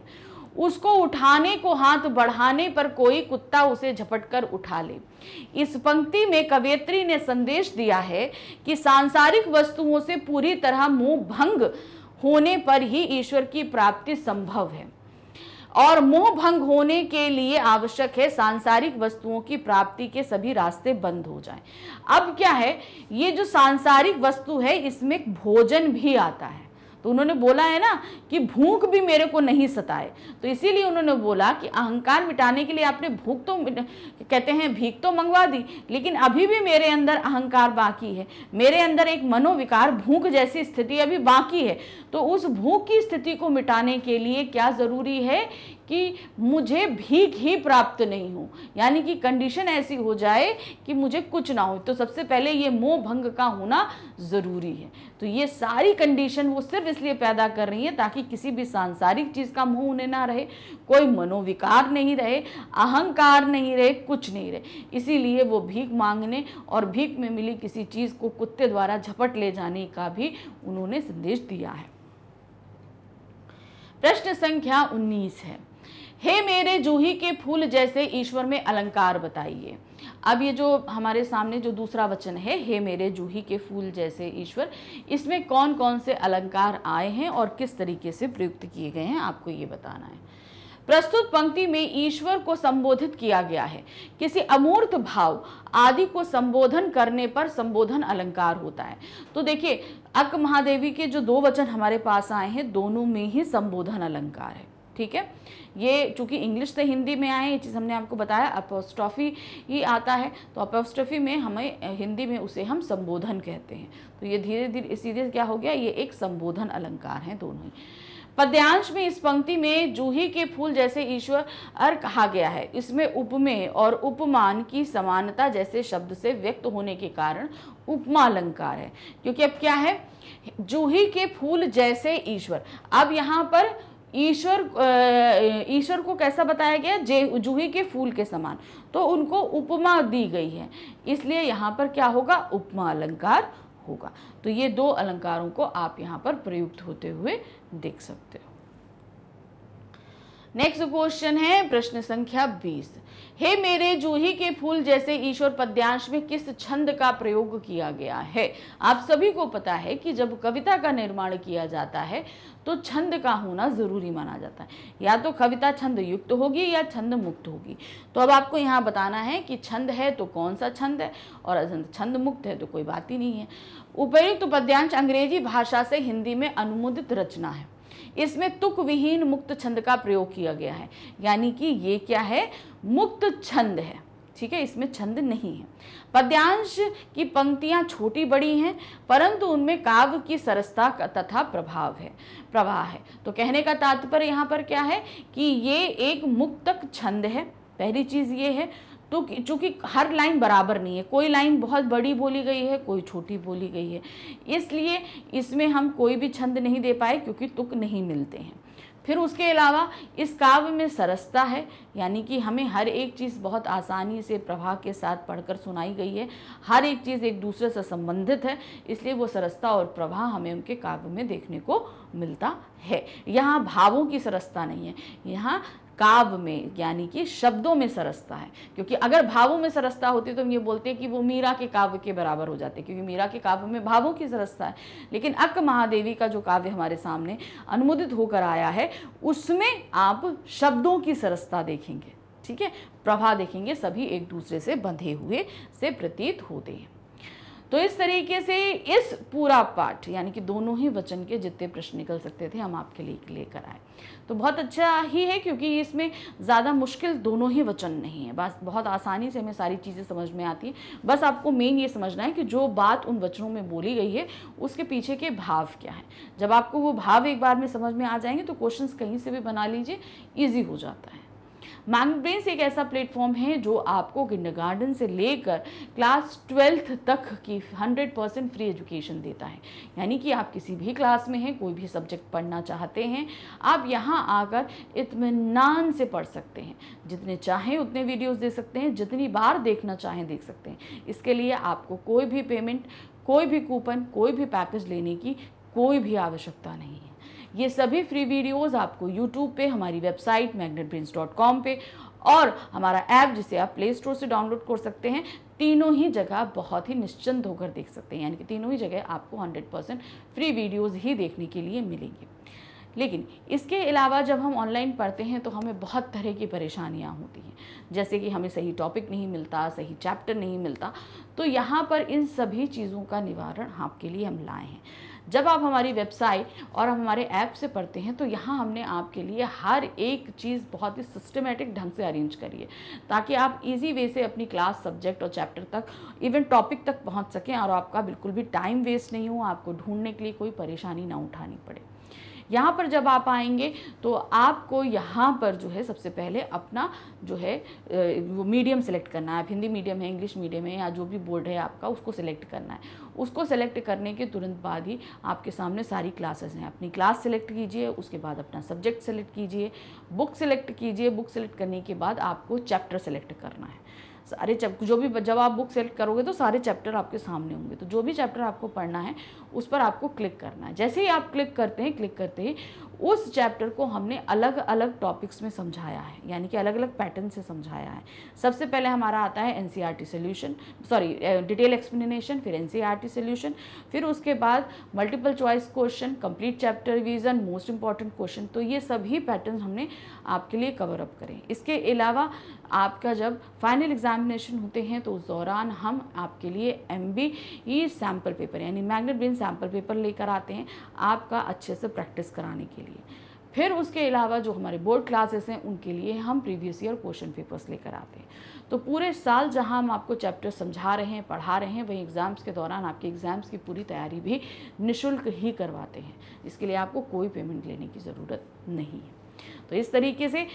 उसको उठाने को हाथ बढ़ाने पर कोई कुत्ता उसे झपटकर उठा ले इस पंक्ति में कवियत्री ने संदेश दिया है कि सांसारिक वस्तुओं से पूरी तरह मुंह भंग होने पर ही ईश्वर की प्राप्ति संभव है और मोह भंग होने के लिए आवश्यक है सांसारिक वस्तुओं की प्राप्ति के सभी रास्ते बंद हो जाएं। अब क्या है ये जो सांसारिक वस्तु है इसमें भोजन भी आता है तो उन्होंने बोला है ना कि भूख भी मेरे को नहीं सताए तो इसीलिए उन्होंने बोला कि अहंकार मिटाने के लिए आपने भूख तो कहते हैं भीख तो मंगवा दी लेकिन अभी भी मेरे अंदर अहंकार बाकी है मेरे अंदर एक मनोविकार भूख जैसी स्थिति अभी बाकी है तो उस भूख की स्थिति को मिटाने के लिए क्या ज़रूरी है कि मुझे भीख ही प्राप्त नहीं हो यानी कि कंडीशन ऐसी हो जाए कि मुझे कुछ ना हो तो सबसे पहले ये मोह भंग का होना ज़रूरी है तो ये सारी कंडीशन वो सिर्फ इसलिए पैदा कर रही है ताकि किसी भी सांसारिक चीज़ का मोह उन्हें ना रहे कोई मनोविकार नहीं रहे अहंकार नहीं रहे कुछ नहीं रहे इसीलिए वो भीख मांगने और भीख में मिली किसी चीज़ को कुत्ते द्वारा झपट ले जाने का भी उन्होंने संदेश दिया है प्रश्न संख्या 19 है हे मेरे जूही के फूल जैसे ईश्वर में अलंकार बताइए अब ये जो हमारे सामने जो दूसरा वचन है हे मेरे जूही के फूल जैसे ईश्वर इसमें कौन कौन से अलंकार आए हैं और किस तरीके से प्रयुक्त किए गए हैं आपको ये बताना है प्रस्तुत पंक्ति में ईश्वर को संबोधित किया गया है किसी अमूर्त भाव आदि को संबोधन करने पर संबोधन अलंकार होता है तो देखिए अक महादेवी के जो दो वचन हमारे पास आए हैं दोनों में ही संबोधन अलंकार है ठीक है ये चूंकि इंग्लिश से हिंदी में आए ये चीज़ हमने आपको बताया अपोस्ट्रॉफी ही आता है तो अपोस्ट्रॉफी में हमें हिंदी में उसे हम संबोधन कहते हैं तो ये धीरे धीरे सीधे क्या हो गया ये एक संबोधन अलंकार हैं दोनों ही पद्यांश में इस पंक्ति में जूही के फूल जैसे ईश्वर अर कहा गया है इसमें उपमेय और उपमान की समानता जैसे शब्द से व्यक्त होने के कारण उपमा अलंकार है क्योंकि अब क्या है जूही के फूल जैसे ईश्वर अब यहाँ पर ईश्वर ईश्वर को कैसा बताया गया जे जूही के फूल के समान तो उनको उपमा दी गई है इसलिए यहाँ पर क्या होगा उपमा अलंकार होगा तो ये दो अलंकारों को आप यहाँ पर प्रयुक्त होते हुए देख सकते हो नेक्स्ट क्वेश्चन है प्रश्न संख्या बीस हे मेरे जूही के फूल जैसे ईश्वर पद्यांश में किस छंद का प्रयोग किया गया है आप सभी को पता है कि जब कविता का निर्माण किया जाता है तो छंद का होना ज़रूरी माना जाता है या तो कविता छंद युक्त होगी या छंद मुक्त होगी तो अब आपको यहाँ बताना है कि छंद है तो कौन सा छंद है और छंद मुक्त है तो कोई बात ही नहीं है उपयुक्त पद्यांश अंग्रेजी भाषा से हिंदी में अनुमोदित रचना है इसमें तुक विहीन मुक्त छंद का प्रयोग किया गया है यानी कि ये क्या है मुक्त छंद है ठीक है इसमें छंद नहीं है पद्यांश की पंक्तियां छोटी बड़ी हैं परंतु उनमें काव्य की सरसता तथा प्रभाव है प्रवाह है तो कहने का तात्पर्य यहाँ पर क्या है कि ये एक मुक्तक छंद है पहली चीज़ ये है तो चूँकि हर लाइन बराबर नहीं है कोई लाइन बहुत बड़ी बोली गई है कोई छोटी बोली गई है इसलिए इसमें हम कोई भी छंद नहीं दे पाए क्योंकि तुक नहीं मिलते हैं फिर उसके अलावा इस काव्य में सरसता है यानी कि हमें हर एक चीज़ बहुत आसानी से प्रभाव के साथ पढ़कर सुनाई गई है हर एक चीज़ एक दूसरे से संबंधित है इसलिए वो सरसता और प्रभाव हमें उनके काव्य में देखने को मिलता है यहाँ भावों की सरसता नहीं है यहाँ काव्य में यानी कि शब्दों में सरसता है क्योंकि अगर भावों में सरसता होती तो हम ये बोलते हैं कि वो मीरा के काव्य के बराबर हो जाते क्योंकि मीरा के काव्य में भावों की सरसता है लेकिन अक महादेवी का जो काव्य हमारे सामने अनुमोदित होकर आया है उसमें आप शब्दों की सरसता देखेंगे ठीक है प्रभा देखेंगे सभी एक दूसरे से बंधे हुए से प्रतीत होते हैं तो इस तरीके से इस पूरा पाठ यानी कि दोनों ही वचन के जितने प्रश्न निकल सकते थे हम आपके लिए लेकर आए तो बहुत अच्छा ही है क्योंकि इसमें ज़्यादा मुश्किल दोनों ही वचन नहीं है बस बहुत आसानी से हमें सारी चीज़ें समझ में आती हैं बस आपको मेन ये समझना है कि जो बात उन वचनों में बोली गई है उसके पीछे के भाव क्या है जब आपको वो भाव एक बार में समझ में आ जाएंगे तो क्वेश्चन कहीं से भी बना लीजिए ईजी हो जाता है मैंगब्रेन्स एक ऐसा प्लेटफॉर्म है जो आपको किंडरगार्डन से लेकर क्लास ट्वेल्थ तक की 100 परसेंट फ्री एजुकेशन देता है यानी कि आप किसी भी क्लास में हैं कोई भी सब्जेक्ट पढ़ना चाहते हैं आप यहाँ आकर इतमान से पढ़ सकते हैं जितने चाहें उतने वीडियोज़ दे सकते हैं जितनी बार देखना चाहें देख सकते हैं इसके लिए आपको कोई भी पेमेंट कोई भी कूपन कोई भी पैकेज लेने की कोई भी आवश्यकता नहीं है ये सभी फ्री वीडियोज़ आपको यूट्यूब पे हमारी वेबसाइट मैगनेट पे और हमारा ऐप जिसे आप प्ले स्टोर से डाउनलोड कर सकते हैं तीनों ही जगह बहुत ही निश्चिंत होकर देख सकते हैं यानी कि तीनों ही जगह आपको 100 परसेंट फ्री वीडियोज़ ही देखने के लिए मिलेंगे लेकिन इसके अलावा जब हम ऑनलाइन पढ़ते हैं तो हमें बहुत तरह की परेशानियाँ होती हैं जैसे कि हमें सही टॉपिक नहीं मिलता सही चैप्टर नहीं मिलता तो यहाँ पर इन सभी चीज़ों का निवारण आपके लिए हम लाए हैं जब आप हमारी वेबसाइट और हम हमारे ऐप से पढ़ते हैं तो यहाँ हमने आपके लिए हर एक चीज़ बहुत ही सिस्टमेटिक ढंग से अरेंज करी है ताकि आप इजी वे से अपनी क्लास सब्जेक्ट और चैप्टर तक इवन टॉपिक तक पहुँच सकें और आपका बिल्कुल भी टाइम वेस्ट नहीं हो आपको ढूंढने के लिए कोई परेशानी ना उठानी पड़े यहाँ पर जब आप आएंगे तो आपको यहाँ पर जो है सबसे पहले अपना जो है वो मीडियम सेलेक्ट करना है आप हिंदी मीडियम है इंग्लिश मीडियम है या जो भी बोर्ड है आपका उसको सेलेक्ट करना है उसको सेलेक्ट करने के तुरंत बाद ही आपके सामने सारी क्लासेस हैं अपनी क्लास सेलेक्ट कीजिए उसके बाद अपना सब्जेक्ट सेलेक्ट कीजिए बुक सेलेक्ट कीजिए बुक सेलेक्ट करने के बाद आपको चैप्टर सेलेक्ट करना है सारे चैप्टर जो भी जब आप बुक सेलेक्ट करोगे तो सारे चैप्टर आपके सामने होंगे तो जो भी चैप्टर आपको पढ़ना है उस पर आपको क्लिक करना है जैसे ही आप क्लिक करते हैं क्लिक करते ही उस चैप्टर को हमने अलग अलग टॉपिक्स में समझाया है यानी कि अलग अलग पैटर्न से समझाया है सबसे पहले हमारा आता है N C R T solution sorry detail explanation फिर N C R T solution फिर उसके बाद multiple choice question complete chapter revision most important question तो ये सभी पैटर्न हमने आपके लिए कवर अप करें इसके अलावा आपका जब फाइनल एग्जामिनेशन होते हैं तो उस दौरान हम आपके लिए एम बी सैम्पल पेपर यानी मैग्नेट ब्रेन सैम्पल पेपर लेकर आते हैं आपका अच्छे से प्रैक्टिस कराने के लिए फिर उसके अलावा जो हमारे बोर्ड क्लासेस हैं उनके लिए हम प्रीवियस ईयर क्वेश्चन पेपर्स लेकर आते हैं तो पूरे साल जहां हम आपको चैप्टर समझा रहे हैं पढ़ा रहे हैं वहीं एग्ज़ाम्स के दौरान आपके एग्ज़ाम्स की पूरी तैयारी भी निःशुल्क ही करवाते हैं इसके लिए आपको कोई पेमेंट लेने की ज़रूरत नहीं है तो इस तरीके से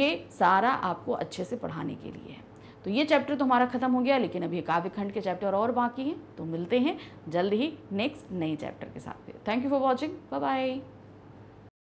ये सारा आपको अच्छे से पढ़ाने के लिए है तो ये चैप्टर तो हमारा खत्म हो गया लेकिन अभी काव्य खंड के चैप्टर और बाकी हैं तो मिलते हैं जल्द ही नेक्स्ट नए चैप्टर के साथ thank you for watching bye bye